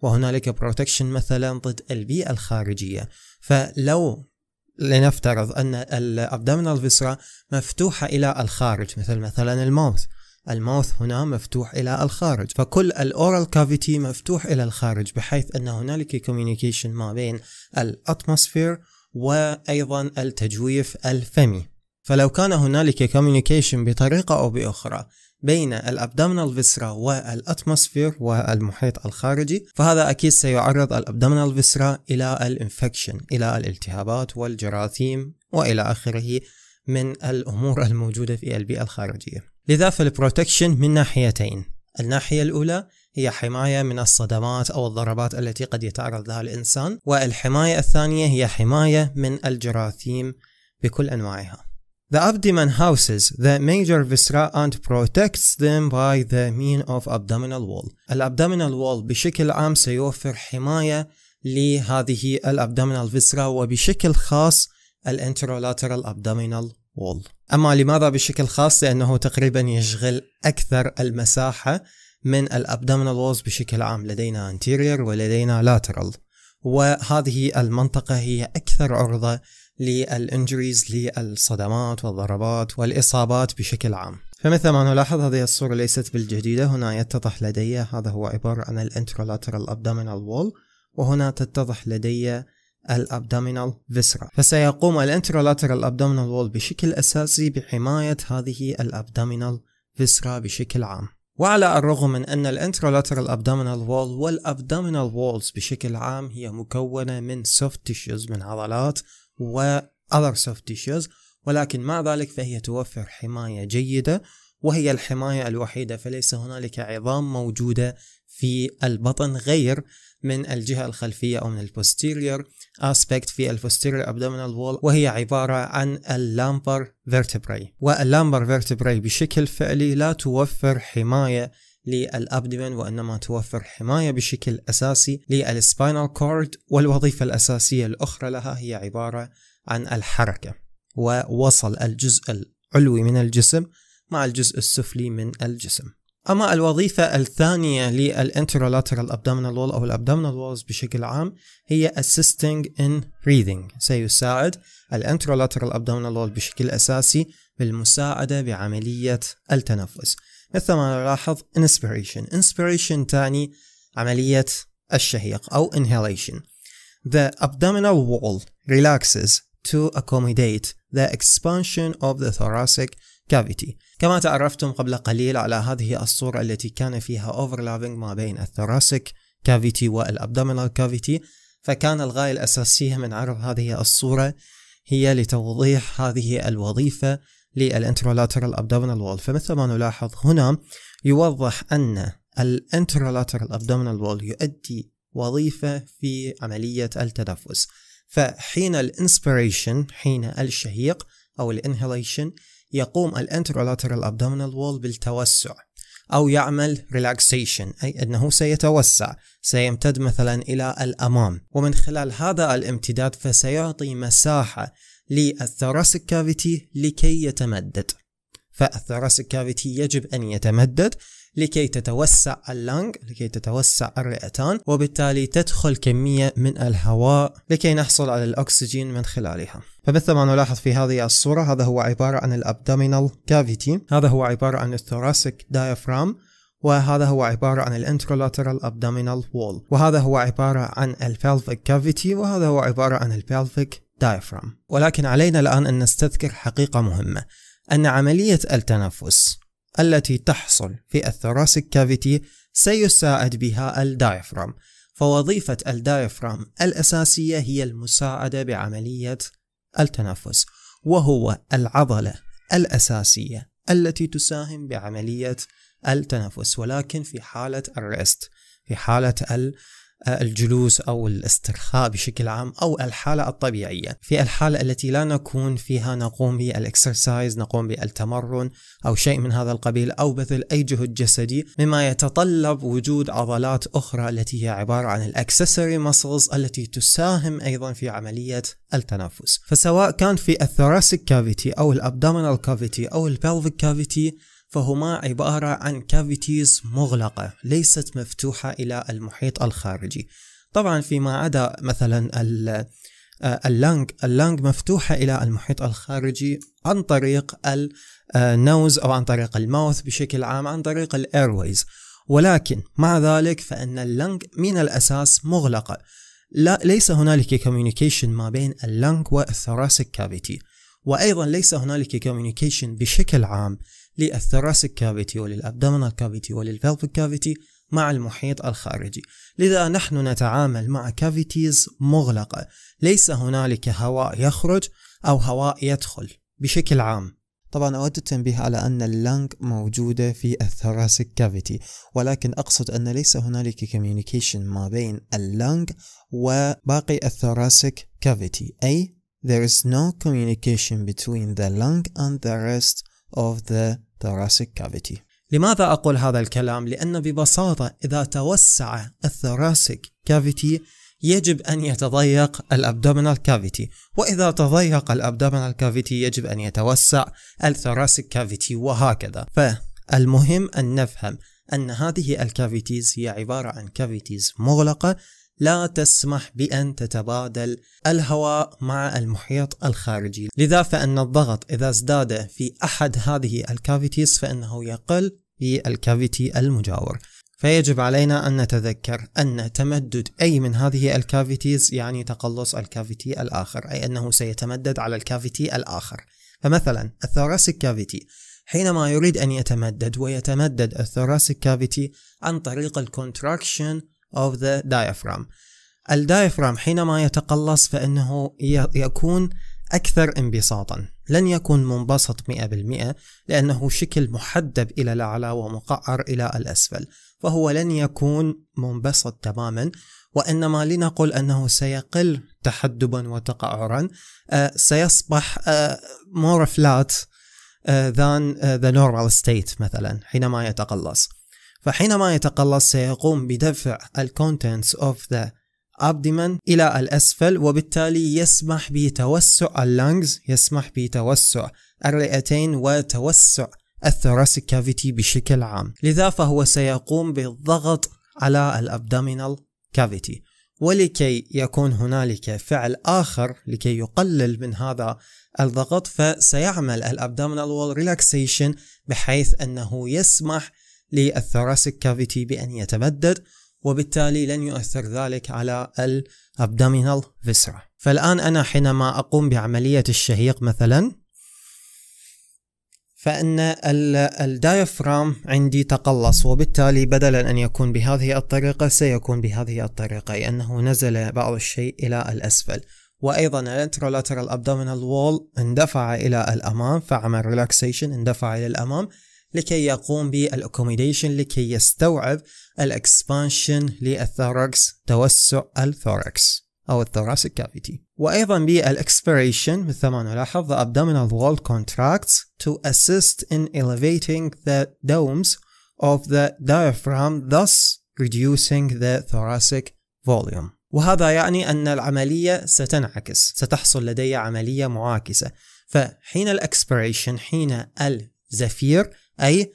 وهنالك بروتكشن مثلا ضد البيئة الخارجية فلو لنفترض أن الأبدومينال فيسرا مفتوحة إلى الخارج مثل مثلا الماوث الماوث هنا مفتوح إلى الخارج فكل الأورال كافيتي مفتوح إلى الخارج بحيث أن هنالك كوميونيكيشن ما بين الأتموسفير وأيضا التجويف الفمي فلو كان هنالك كوميونيكيشن بطريقة أو بأخرى بين الابدومينال فيسرا والاتموسفير والمحيط الخارجي فهذا اكيد سيعرض الابدومينال فيسرا الى الانفكشن الى الالتهابات والجراثيم والى اخره من الامور الموجوده في البيئه الخارجيه لذا فالبروتكشن من ناحيتين الناحيه الاولى هي حماية من الصدمات أو الضربات التي قد يتعرض لها الإنسان والحماية الثانية هي حماية من الجراثيم بكل أنواعها The abdomen houses the major viscera and protects them by the mean of abdominal wall. الابدومينال wall بشكل عام سيوفر حماية لهذه الابدومينال فيسرا وبشكل خاص الانترولاترال ابدومينال وول. اما لماذا بشكل خاص؟ لانه تقريبا يشغل اكثر المساحة من الابدومينال وولز بشكل عام لدينا anterior ولدينا lateral وهذه المنطقة هي اكثر عرضة للانجريز للصدمات والضربات والاصابات بشكل عام فمثل ما نلاحظ هذه الصورة ليست بالجديدة هنا يتضح لدي هذا هو عبارة عن الانترولاترال ابدومينال وول وهنا تتضح لدي الابدومينال فيسرا فسيقوم الانترولاترال ابدومينال وول بشكل اساسي بحماية هذه الابدومينال فيسرا بشكل عام وعلى الرغم من أن الانترولاترال ابدومينال وول والابدومينال وولز بشكل عام هي مكونة من soft tissues من عضلات و other soft tissues ولكن مع ذلك فهي توفر حماية جيدة وهي الحماية الوحيدة فليس هنالك عظام موجودة في البطن غير من الجهة الخلفية أو من البوستيريور aspect في البوستيريور abdominal wall وهي عبارة عن اللامبر vertebrae واللامبر vertebrae بشكل فعلي لا توفر حماية للابدمن وانما توفر حمايه بشكل اساسي للسباينال كورد والوظيفه الاساسيه الاخرى لها هي عباره عن الحركه ووصل الجزء العلوي من الجسم مع الجزء السفلي من الجسم اما الوظيفه الثانيه للانترولاترال ابدومينال وول او الابدومينال وولز بشكل عام هي assisting in breathing سيساعد الانترولاترال ابدومينال وول بشكل اساسي بالمساعده بعمليه التنفس مثل ما نلاحظ inspiration inspiration تعني عملية الشهيق أو inhalation The abdominal wall relaxes to accommodate the expansion of the thoracic cavity كما تعرفتم قبل قليل على هذه الصورة التي كان فيها overlapping ما بين الثوراسيك كافيتي والابدومينال كافيتي فكان الغاية الأساسية من عرض هذه الصورة هي لتوضيح هذه الوظيفة للانترولاترال ابدومينال وول فمثل ما نلاحظ هنا يوضح ان الانترولاترال ابدومينال وول يؤدي وظيفة في عملية التنفس فحين الانسبيريشن حين الشهيق أو الانهيليشن يقوم الانترولاترال ابدومينال وول بالتوسع أو يعمل ريلاكسيشن أي أنه سيتوسع سيمتد مثلا إلى الأمام ومن خلال هذا الامتداد فسيعطي مساحة للثراسك كافيتي لكي يتمدد فالثراسك كافيتي يجب أن يتمدد لكي تتوسع اللنج لكي تتوسع الرئتان وبالتالي تدخل كمية من الهواء لكي نحصل على الأكسجين من خلالها فمثل ما نلاحظ في هذه الصورة هذا هو عبارة عن الأبدومينال كافيتي هذا هو عبارة عن الثراسك دايفرام وهذا هو عبارة عن الانترولاترال ابدومينال وول وهذا هو عبارة عن الفالفيك كافيتي وهذا هو عبارة عن الفالفيك diaphragm ولكن علينا الآن أن نستذكر حقيقة مهمة أن عملية التنفس التي تحصل في الثوراسيك كافيتي سيساعد بها الدايفرام فوظيفة الدايفرام الأساسية هي المساعدة بعملية التنفس وهو العضلة الأساسية التي تساهم بعملية التنفس ولكن في حالة الريست في حالة الجلوس أو الاسترخاء بشكل عام أو الحالة الطبيعية في الحالة التي لا نكون فيها نقوم بالإكسرسايز نقوم بالتمرن أو شيء من هذا القبيل أو بذل أي جهد جسدي مما يتطلب وجود عضلات أخرى التي هي عبارة عن الأكسسوري ماسلز التي تساهم أيضا في عملية التنفس فسواء كان في الثوراسيك كافيتي أو الأبدومينال كافيتي أو البلفيك كافيتي فهما عبارة عن كافيتيز مغلقة ليست مفتوحة إلى المحيط الخارجي طبعا فيما عدا مثلا آه، اللانج اللانج مفتوحة إلى المحيط الخارجي عن طريق النوز آه، أو عن طريق الماوث بشكل عام عن طريق الايرويز ولكن مع ذلك فإن اللانج من الأساس مغلقة لا ليس هنالك كوميونيكيشن ما بين اللانج والثوراسيك كافيتي وأيضا ليس هنالك كوميونيكيشن بشكل عام للثراسك كافيتي وللابدومينال كافيتي وللفيلفيك كافيتي مع المحيط الخارجي لذا نحن نتعامل مع كافيتيز مغلقة ليس هنالك هواء يخرج أو هواء يدخل بشكل عام طبعا أود التنبيه على أن اللنج موجودة في الثراسك كافيتي ولكن أقصد أن ليس هنالك كوميونيكيشن ما بين اللنج وباقي الثراسك كافيتي أي there is no communication between the lung and the rest of the thoracic cavity لماذا أقول هذا الكلام؟ لأن ببساطة إذا توسع الثوراسيك كافيتي يجب أن يتضيق الأبدومينال كافيتي وإذا تضيق الأبدومينال كافيتي يجب أن يتوسع الثوراسيك كافيتي وهكذا فالمهم أن نفهم أن هذه الكافيتيز هي عبارة عن كافيتيز مغلقة لا تسمح بأن تتبادل الهواء مع المحيط الخارجي لذا فإن الضغط إذا ازداد في أحد هذه الكافيتيز فإنه يقل في الكافيتي المجاور فيجب علينا أن نتذكر أن تمدد أي من هذه الكافيتيز يعني تقلص الكافيتي الآخر أي أنه سيتمدد على الكافيتي الآخر فمثلا الثوراسيك كافيتي حينما يريد أن يتمدد ويتمدد الثوراسيك كافيتي عن طريق الكونتراكشن of the diaphragm الدايفرام حينما يتقلص فإنه يكون أكثر انبساطا لن يكون منبسط 100% لأنه شكل محدب إلى الأعلى ومقعر إلى الأسفل فهو لن يكون منبسط تماما وإنما لنقل أنه سيقل تحدبا وتقعرا آه، سيصبح آه، more flat آه، than the normal state مثلا حينما يتقلص فحينما يتقلص سيقوم بدفع الـ contents of the abdomen إلى الأسفل وبالتالي يسمح بتوسع اللنجز يسمح بتوسع الرئتين وتوسع الثوراسيك كافيتي بشكل عام لذا فهو سيقوم بالضغط على الأبدومينال كافيتي ولكي يكون هنالك فعل آخر لكي يقلل من هذا الضغط فسيعمل الأبدومينال وول ريلاكسيشن بحيث أنه يسمح للثراسك كافيتي بأن يتمدد وبالتالي لن يؤثر ذلك على الابدومينال فيسرا فالآن أنا حينما أقوم بعملية الشهيق مثلا فإن الدايفرام عندي تقلص وبالتالي بدلا أن يكون بهذه الطريقة سيكون بهذه الطريقة أي أنه نزل بعض الشيء إلى الأسفل وأيضا الانترولاترال abdominal وول اندفع إلى الأمام فعمل ريلاكسيشن اندفع إلى الأمام لكي يقوم بالاكوميديشن لكي يستوعب الاكسبانشن للثوركس توسع الثوركس او الثوراسيك كافيتي وايضا بالاكسبيريشن مثل ما نلاحظ the abdominal wall contracts to assist in elevating the domes of the diaphragm thus reducing the thoracic volume وهذا يعني أن العملية ستنعكس ستحصل لدي عملية معاكسة فحين الأكسبريشن حين الزفير أي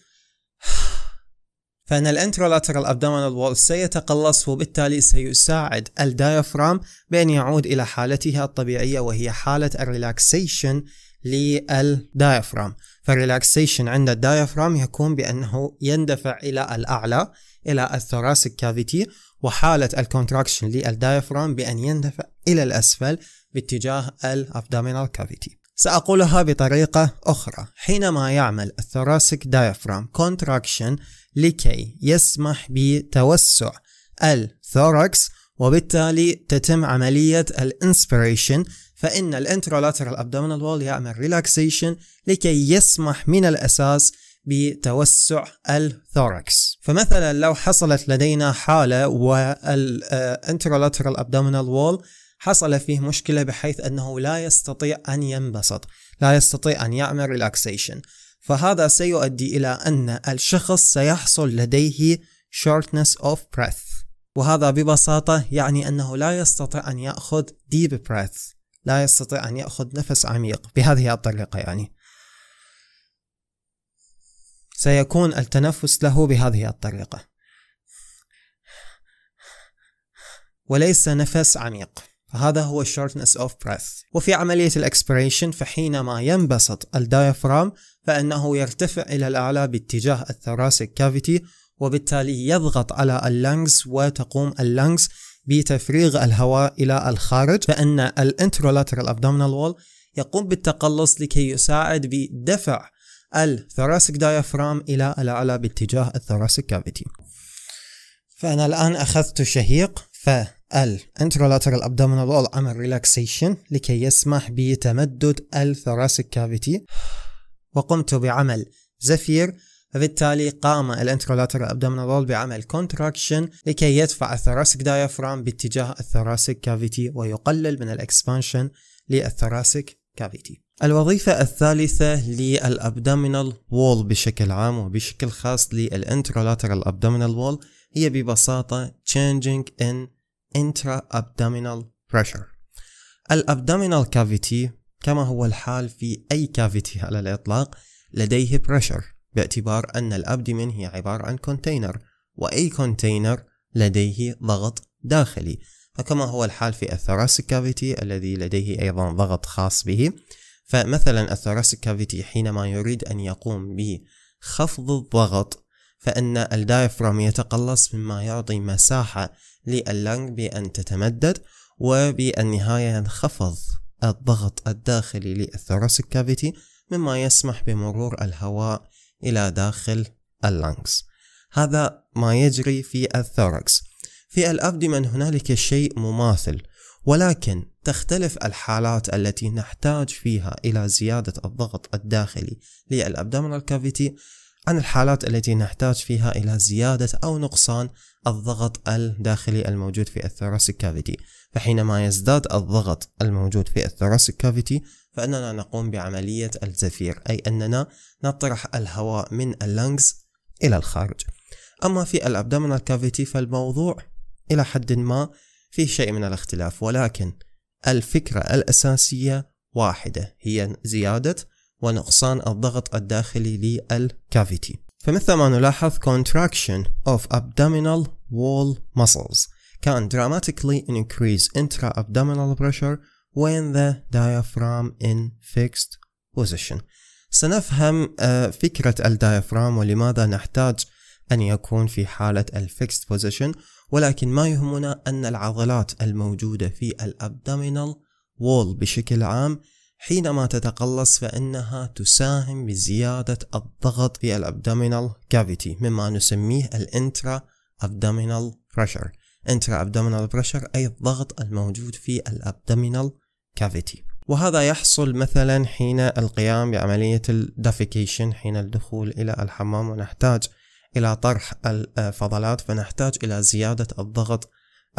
فإن الانترولاترال ابدومينال وول سيتقلص وبالتالي سيساعد الديافرام بأن يعود إلى حالتها الطبيعية وهي حالة الريلاكسيشن للديافرام فالريلاكسيشن عند الديافرام يكون بأنه يندفع إلى الأعلى إلى الثوراسيك كافيتي وحالة الكونتراكشن للديافرام بأن يندفع إلى الأسفل باتجاه الأبدومينال كافيتي سأقولها بطريقة أخرى حينما يعمل الثراسك دايفرام كونتراكشن لكي يسمح بتوسع الثوركس وبالتالي تتم عملية الانسبريشن فإن الانترولاترال abdominal وول يعمل ريلاكسيشن لكي يسمح من الأساس بتوسع الثوركس فمثلا لو حصلت لدينا حالة والانترولاترال abdominal وول حصل فيه مشكلة بحيث أنه لا يستطيع أن ينبسط لا يستطيع أن يعمل ريلاكسيشن فهذا سيؤدي إلى أن الشخص سيحصل لديه shortness of breath وهذا ببساطة يعني أنه لا يستطيع أن يأخذ deep breath لا يستطيع أن يأخذ نفس عميق بهذه الطريقة يعني سيكون التنفس له بهذه الطريقة وليس نفس عميق هذا هو shortness of breath وفي عملية الإكسبريشن فحينما ينبسط الديافرام فإنه يرتفع إلى الأعلى باتجاه الثراسك كافيتي وبالتالي يضغط على اللنجز وتقوم اللنجز بتفريغ الهواء إلى الخارج فإن الانترولاترال abdominal وول يقوم بالتقلص لكي يساعد بدفع الثراسك ديافرام إلى الأعلى باتجاه الثراسك كافيتي فأنا الآن أخذت شهيق ف الانترولاترال ابدومينال وول عمل ريلاكسيشن لكي يسمح بتمدد الثراسيك كافيتي وقمت بعمل زفير فبالتالي قام الانترولاترال ابدومينال وول بعمل كونتراكشن لكي يدفع الثراسيك دايافرام باتجاه الثراسيك كافيتي ويقلل من الاكسبانشن للثراسيك كافيتي الوظيفة الثالثة للأبدومينال وول بشكل عام وبشكل خاص للانترولاترال أبدومينال وول هي ببساطة changing in intra abdominal pressure الابدومينال كافيتي كما هو الحال في اي كافيتي على الاطلاق لديه بريشر باعتبار ان الابدمن هي عبارة عن كونتينر واي كونتينر لديه ضغط داخلي فكما هو الحال في الثراسك كافيتي الذي لديه ايضا ضغط خاص به فمثلا الثراسك كافيتي حينما يريد ان يقوم بخفض الضغط فان الدايفرام يتقلص مما يعطي مساحة للنج بأن تتمدد وبالنهاية ينخفض الضغط الداخلي للثوراسيك كافيتي مما يسمح بمرور الهواء إلى داخل اللنجز هذا ما يجري في الثوركس في الأبدمن هنالك شيء مماثل ولكن تختلف الحالات التي نحتاج فيها إلى زيادة الضغط الداخلي للأبدمنال كافيتي عن الحالات التي نحتاج فيها إلى زيادة أو نقصان الضغط الداخلي الموجود في الثوراسيك كافيتي فحينما يزداد الضغط الموجود في الثوراسيك كافيتي فإننا نقوم بعملية الزفير أي أننا نطرح الهواء من اللنجز إلى الخارج أما في الأبدومينال كافيتي فالموضوع إلى حد ما فيه شيء من الاختلاف ولكن الفكرة الأساسية واحدة هي زيادة ونقصان الضغط الداخلي للكافيتي فمثل ما نلاحظ contraction of abdominal wall muscles can dramatically increase intra-abdominal pressure when the diaphragm in fixed position سنفهم آه، فكرة الديافرام ولماذا نحتاج أن يكون في حالة الفيكست بوزيشن ولكن ما يهمنا أن العضلات الموجودة في الأبدومينال وول بشكل عام حينما تتقلص فإنها تساهم بزيادة الضغط في الأبدومينال كافيتي مما نسميه الانترا أبدومينال بريشر انترا أبدومينال بريشر أي الضغط الموجود في الأبدومينال كافيتي وهذا يحصل مثلا حين القيام بعملية الدافيكيشن حين الدخول إلى الحمام ونحتاج إلى طرح الفضلات فنحتاج إلى زيادة الضغط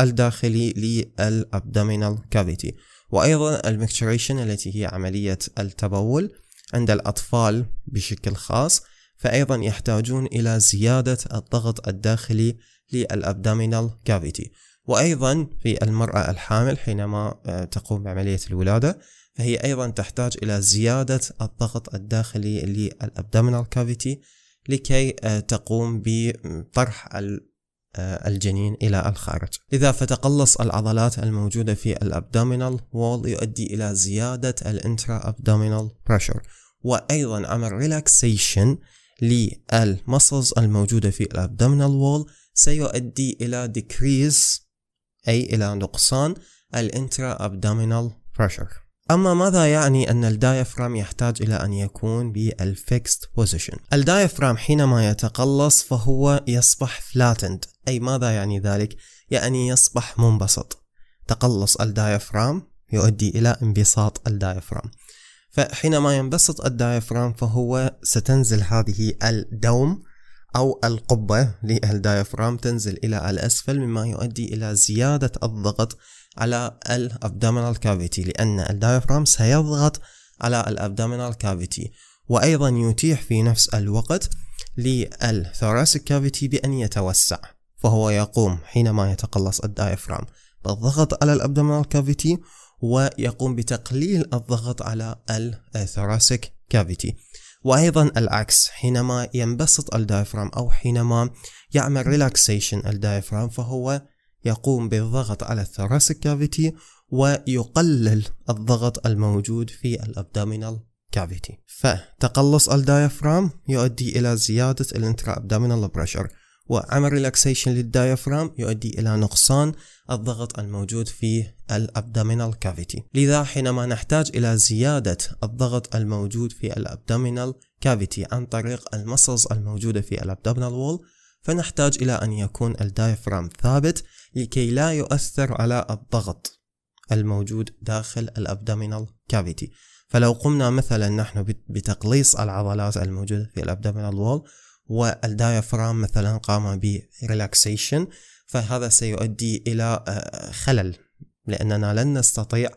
الداخلي للأبدومينال كافيتي وأيضا المكتوريشن التي هي عملية التبول عند الأطفال بشكل خاص فأيضا يحتاجون إلى زيادة الضغط الداخلي للأبدامينال كافيتي وأيضا في المرأة الحامل حينما آه، تقوم بعملية الولادة فهي أيضا تحتاج إلى زيادة الضغط الداخلي للأبدامينال كافيتي لكي آه، تقوم بطرح آه، الجنين إلى الخارج إذا فتقلص العضلات الموجودة في الأبدومينال وول يؤدي إلى زيادة الانترا أبدومينال بريشر وأيضا عمل ريلاكسيشن للمسلز الموجودة في الأبدومينال وول سيؤدي إلى ديكريز أي إلى نقصان الانترا أبدومينال بريشر أما ماذا يعني أن الدايفرام يحتاج إلى أن يكون بالفيكست بوزيشن الدايفرام حينما يتقلص فهو يصبح فلاتند أي ماذا يعني ذلك؟ يعني يصبح منبسط تقلص الدايفرام يؤدي إلى انبساط الدايفرام فحينما ينبسط الدايفرام فهو ستنزل هذه الدوم أو القبة للدايفرام تنزل إلى الأسفل مما يؤدي إلى زيادة الضغط على الأبدومينال كافيتي لأن الدايفرام سيضغط على الأبدومينال كافيتي وأيضا يتيح في نفس الوقت للثوراسيك كافيتي بأن يتوسع فهو يقوم حينما يتقلص الدايفرام بالضغط على الابدومينال كافيتي ويقوم بتقليل الضغط على الثوراسيك كافيتي وايضا العكس حينما ينبسط الدايفرام او حينما يعمل ريلاكسيشن الدايفرام فهو يقوم بالضغط على الثوراسيك كافيتي ويقلل الضغط الموجود في الابدومينال كافيتي فتقلص الدايفرام يؤدي الى زياده الانترا ابدومينال بريشر وعمل ريلاكسيشن للديافرام يؤدي إلى نقصان الضغط الموجود في الأبدومينال كافيتي لذا حينما نحتاج إلى زيادة الضغط الموجود في الأبدومينال كافيتي عن طريق المسلز الموجودة في الأبدومينال وول فنحتاج إلى أن يكون الديافرام ثابت لكي لا يؤثر على الضغط الموجود داخل الأبدومينال كافيتي فلو قمنا مثلا نحن بتقليص العضلات الموجودة في الأبدومينال وول والدايافرام مثلا قام بريلاكسيشن فهذا سيؤدي إلى آه، خلل لأننا لن نستطيع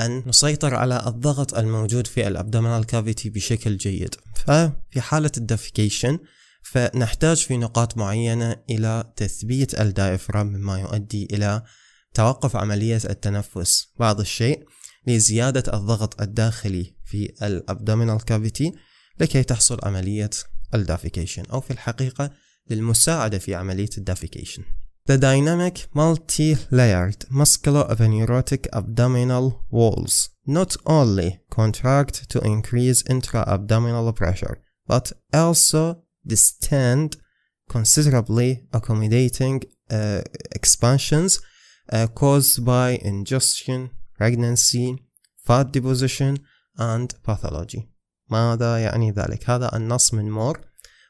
أن نسيطر على الضغط الموجود في الأبدومينال كافيتي بشكل جيد ففي حالة الدفكيشن فنحتاج في نقاط معينة إلى تثبيت الديافرام مما يؤدي إلى توقف عملية التنفس بعض الشيء لزيادة الضغط الداخلي في الأبدومينال كافيتي لكي تحصل عملية الدافيكيشن أو في الحقيقة للمساعدة في عملية الدافيكيشن The dynamic multi-layered musculoveneurotic abdominal walls not only contract to increase intra-abdominal pressure, but also distend considerably accommodating uh, expansions uh, caused by ingestion, pregnancy, fat deposition, and pathology. ماذا يعني ذلك؟ هذا النص من مور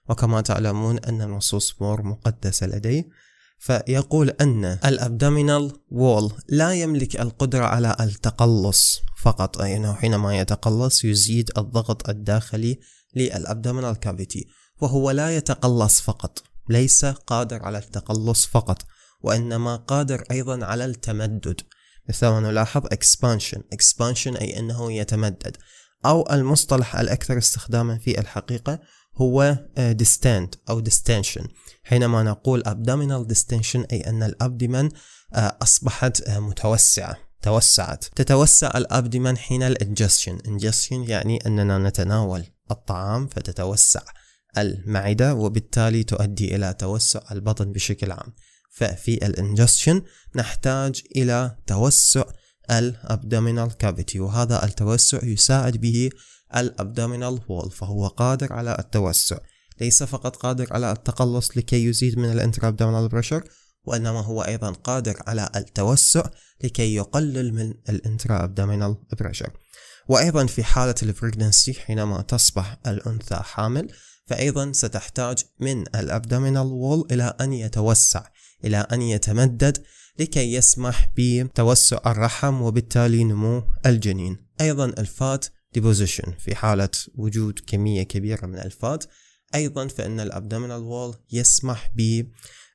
وكما تعلمون أن نصوص مور مقدسة لديه فيقول أن الأبدومينال وول لا يملك القدرة على التقلص فقط أي أنه حينما يتقلص يزيد الضغط الداخلي للأبدومينال كافيتي وهو لا يتقلص فقط ليس قادر على التقلص فقط وإنما قادر أيضا على التمدد مثل ما نلاحظ expansion expansion أي أنه يتمدد أو المصطلح الأكثر استخداما في الحقيقة هو آه، distant أو distension حينما نقول abdominal distension أي أن الأبدمن آه، أصبحت آه، متوسعة توسعت تتوسع الأبدمن حين الانجستشن انجستشن يعني أننا نتناول الطعام فتتوسع المعدة وبالتالي تؤدي إلى توسع البطن بشكل عام ففي الانجستشن نحتاج إلى توسع الابدومينال كافيتي وهذا التوسع يساعد به الابدومينال وول فهو قادر على التوسع ليس فقط قادر على التقلص لكي يزيد من الانترا ابدومينال بريشر وإنما هو أيضا قادر على التوسع لكي يقلل من الانترا ابدومينال بريشر وأيضا في حالة البريجنسي حينما تصبح الأنثى حامل فأيضا ستحتاج من الابدومينال وول إلى أن يتوسع إلى أن يتمدد لكي يسمح بتوسع الرحم وبالتالي نمو الجنين أيضا الفات ديبوزيشن في حالة وجود كمية كبيرة من الفات أيضا فإن الأبدومينال وول يسمح ب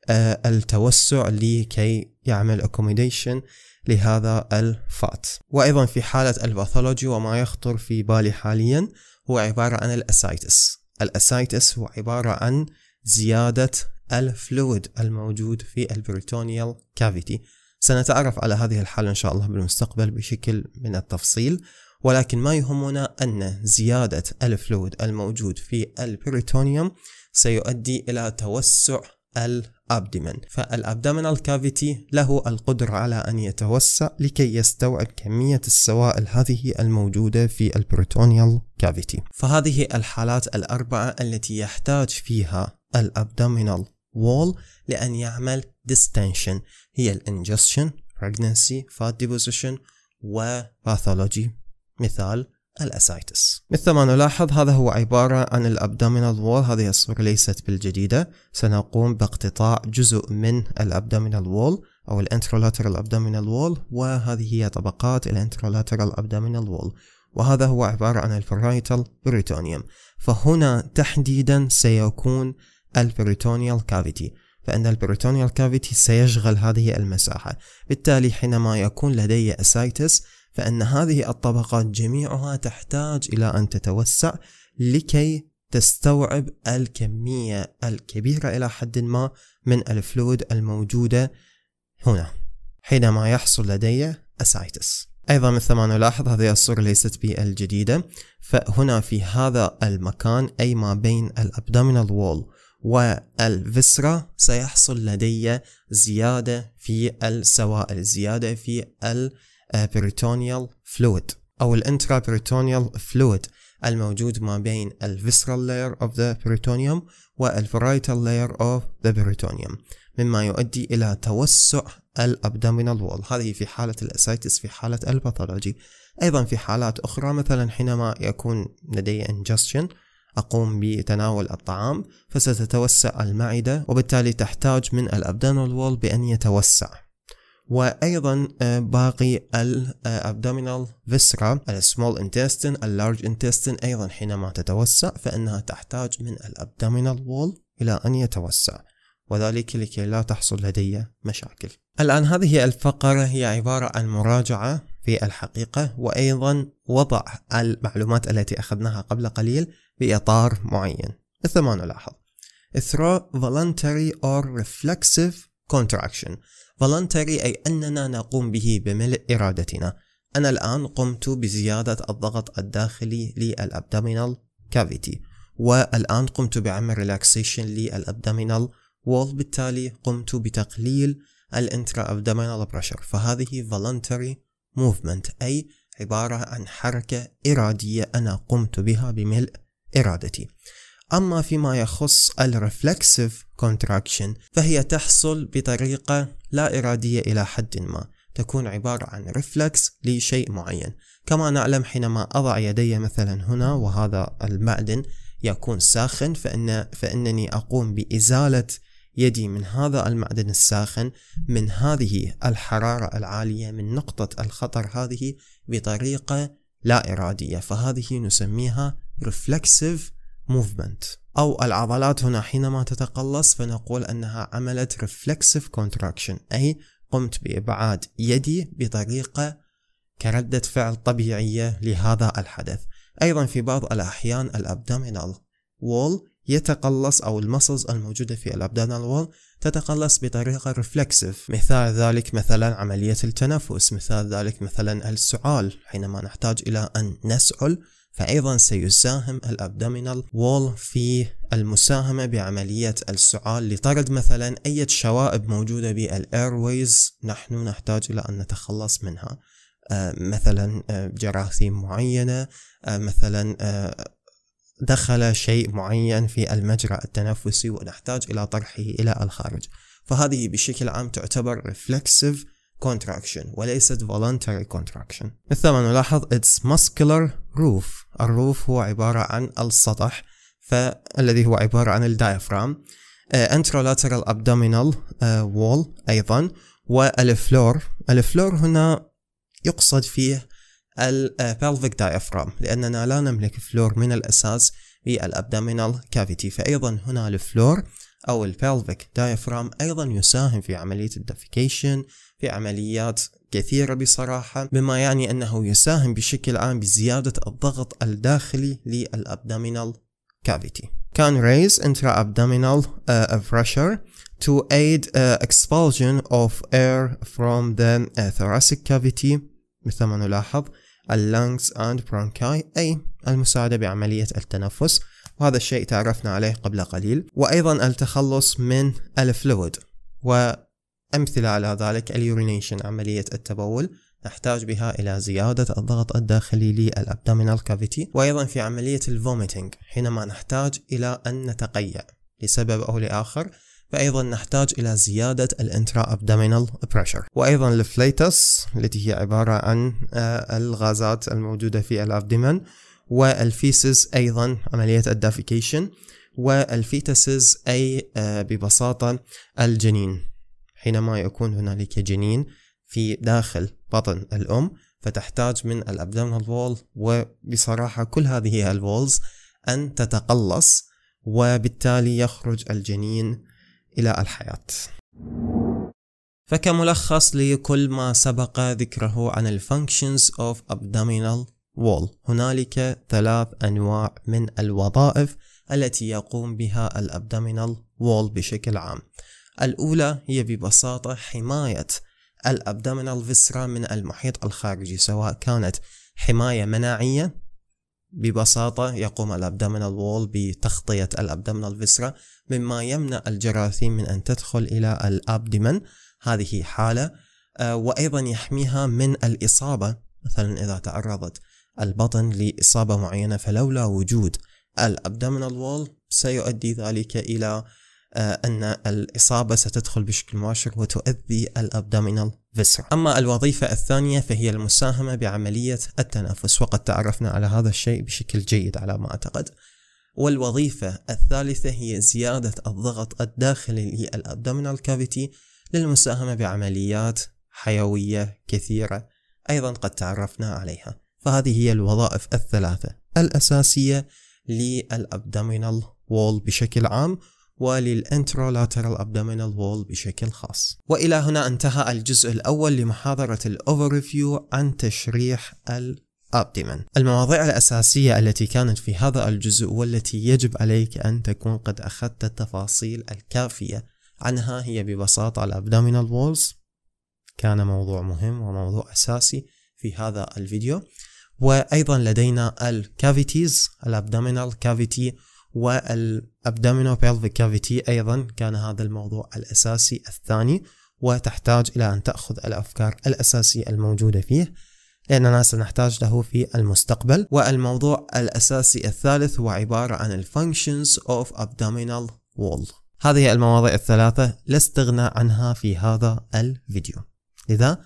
آه، التوسع لكي يعمل accommodation لهذا الفات وأيضا في حالة الباثولوجي وما يخطر في بالي حاليا هو عبارة عن الأسايتس الأسايتس هو عبارة عن زيادة الفلويد الموجود في البريتونيال كافيتي سنتعرف على هذه الحالة إن شاء الله بالمستقبل بشكل من التفصيل ولكن ما يهمنا أن زيادة الفلويد الموجود في البريتونيوم سيؤدي إلى توسع الأبدمن فالأبدمنال كافيتي له القدرة على أن يتوسع لكي يستوعب كمية السوائل هذه الموجودة في البريتونيال كافيتي فهذه الحالات الأربعة التي يحتاج فيها الأبدمنال wall لأن يعمل distension هي الانجستشن pregnancy fat deposition و pathology مثال الأسايتس مثل ما نلاحظ هذا هو عبارة عن الأبدومينال وول هذه الصورة ليست بالجديدة سنقوم باقتطاع جزء من الأبدومينال وول أو الانترولاترال أبدومينال وول وهذه هي طبقات الانترولاترال أبدومينال وول وهذا هو عبارة عن الفرايتال بريتونيوم فهنا تحديدا سيكون البريتونيال كافيتي فإن البريتونيال كافيتي سيشغل هذه المساحة بالتالي حينما يكون لدي أسايتس فإن هذه الطبقات جميعها تحتاج إلى أن تتوسع لكي تستوعب الكمية الكبيرة إلى حد ما من الفلود الموجودة هنا حينما يحصل لدي أسايتس أيضا مثل ما نلاحظ هذه الصورة ليست بالجديدة فهنا في هذا المكان أي ما بين الأبدومينال وول والفسرة سيحصل لدي زيادة في السوائل زيادة في البريتونيال فلويد أو الانترابريتونيال فلويد الموجود ما بين الفيسرال layer of the peritoneum والفرايتال layer of the peritoneum مما يؤدي إلى توسع الابدومينال وول هذه في حالة الأسايتس في حالة الباثولوجي أيضا في حالات أخرى مثلا حينما يكون لدي ingestion أقوم بتناول الطعام فستتوسع المعدة وبالتالي تحتاج من الأبدانال وول بأن يتوسع وايضا آه، باقي الابدومينال فيسرا السمول انتستين اللارج انتستين ايضا حينما تتوسع فانها تحتاج من الابدومينال وول الى ان يتوسع وذلك لكي لا تحصل لدي مشاكل الان هذه الفقره هي عباره عن مراجعه في الحقيقه وايضا وضع المعلومات التي اخذناها قبل قليل بإطار معين مثل ما نلاحظ through voluntary or reflexive contraction voluntary أي أننا نقوم به بملء إرادتنا أنا الآن قمت بزيادة الضغط الداخلي للأبدومينال كافيتي والآن قمت بعمل ريلاكسيشن للأبدومينال وول بالتالي قمت بتقليل الانترا ابدومينال بريشر فهذه voluntary movement أي عبارة عن حركة إرادية أنا قمت بها بملء إرادتي أما فيما يخص الرفلكسيف كونتراكشن فهي تحصل بطريقة لا إرادية إلى حد ما تكون عبارة عن ريفلكس لشيء معين كما نعلم حينما أضع يدي مثلا هنا وهذا المعدن يكون ساخن فإن فإنني أقوم بإزالة يدي من هذا المعدن الساخن من هذه الحرارة العالية من نقطة الخطر هذه بطريقة لا إرادية فهذه نسميها reflexive movement أو العضلات هنا حينما تتقلص فنقول أنها عملت reflexive contraction أي قمت بإبعاد يدي بطريقة كردة فعل طبيعية لهذا الحدث أيضا في بعض الأحيان الأبدومينال وول يتقلص أو المسلز الموجودة في الأبدانال وول تتقلص بطريقة ريفلكسيف مثال ذلك مثلا عملية التنفس مثال ذلك مثلا السعال حينما نحتاج إلى أن نسعل فأيضا سيساهم الأبدومينال وول في المساهمة بعملية السعال لطرد مثلا أي شوائب موجودة بالإيرويز نحن نحتاج إلى أن نتخلص منها آه، مثلا آه، جراثيم معينة آه، مثلا دخل شيء معين في المجرى التنفسي ونحتاج إلى طرحه إلى الخارج فهذه بشكل عام تعتبر reflexive contraction وليست voluntary contraction ما نلاحظ its muscular roof الروف هو عبارة عن السطح فالذي هو عبارة عن الدايفرام anterolateral آه، abdominal آه، wall أيضا والفلور الفلور هنا يقصد فيه البلفيك دايفرام آه، لأننا لا نملك فلور من الأساس في الأبدامينال كافيتي فأيضا هنا الفلور أو البلفيك دايفرام أيضا يساهم في عملية الدفكيشن في عمليات كثيرة بصراحة مما يعني أنه يساهم بشكل عام بزيادة الضغط الداخلي للأبدامينال كافيتي can raise intra-abdominal uh, pressure to aid uh, expulsion of air from the uh, thoracic cavity مثل ما نلاحظ اللانكس اند برونكاي أي المساعدة بعملية التنفس وهذا الشيء تعرفنا عليه قبل قليل وأيضا التخلص من الفلويد وأمثلة على ذلك اليورينيشن عملية التبول نحتاج بها إلى زيادة الضغط الداخلي للأبدومينال كافيتي وأيضا في عملية الفوميتنج حينما نحتاج إلى أن نتقيأ لسبب أو لآخر فأيضا نحتاج إلى زيادة الانترا ابدومينال بريشر وأيضا الفليتس التي هي عبارة عن آه، الغازات الموجودة في الأبدمن والفيسز أيضا عملية الدافيكيشن والفيتسز أي آه، ببساطة الجنين حينما يكون هنالك جنين في داخل بطن الأم فتحتاج من الابدومينال وول وبصراحة كل هذه الوولز أن تتقلص وبالتالي يخرج الجنين إلى الحياة فكملخص لكل ما سبق ذكره عن الفانكشنز اوف abdominal wall هنالك ثلاث أنواع من الوظائف التي يقوم بها الابدومينال وول بشكل عام الأولى هي ببساطة حماية الابدومينال فيسرا من المحيط الخارجي سواء كانت حماية مناعية ببساطة يقوم الأبدمنال وول بتغطية الأبدمنال فيسرا مما يمنع الجراثيم من أن تدخل إلى الأبدمن هذه حالة آه، وأيضا يحميها من الإصابة مثلا إذا تعرضت البطن لإصابة معينة فلولا وجود الأبدمنال وول سيؤدي ذلك إلى آه، أن الإصابة ستدخل بشكل مباشر وتؤذي الأبدومينال فيسرا أما الوظيفة الثانية فهي المساهمة بعملية التنفس وقد تعرفنا على هذا الشيء بشكل جيد على ما أعتقد والوظيفة الثالثة هي زيادة الضغط الداخلي للأبدومينال كافيتي للمساهمة بعمليات حيوية كثيرة أيضا قد تعرفنا عليها فهذه هي الوظائف الثلاثة الأساسية للأبدومينال وول بشكل عام وللانترولاترال ابدومينال وول بشكل خاص والى هنا انتهى الجزء الاول لمحاضره الاوفرفيو عن تشريح الابدمن المواضيع الاساسيه التي كانت في هذا الجزء والتي يجب عليك ان تكون قد اخذت التفاصيل الكافيه عنها هي ببساطه الابدومينال وولز كان موضوع مهم وموضوع اساسي في هذا الفيديو وايضا لدينا الكافيتيز الابدومينال كافيتي والابدومينو بيلفيك كافيتي ايضا كان هذا الموضوع الاساسي الثاني وتحتاج الى ان تاخذ الافكار الاساسيه الموجوده فيه لأننا سنحتاج له في المستقبل والموضوع الأساسي الثالث هو عبارة عن functions of abdominal wall هذه المواضيع الثلاثة لا استغنى عنها في هذا الفيديو لذا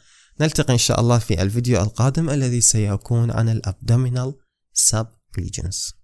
نلتقي إن شاء الله في الفيديو القادم الذي سيكون عن الأبدومينال sub regions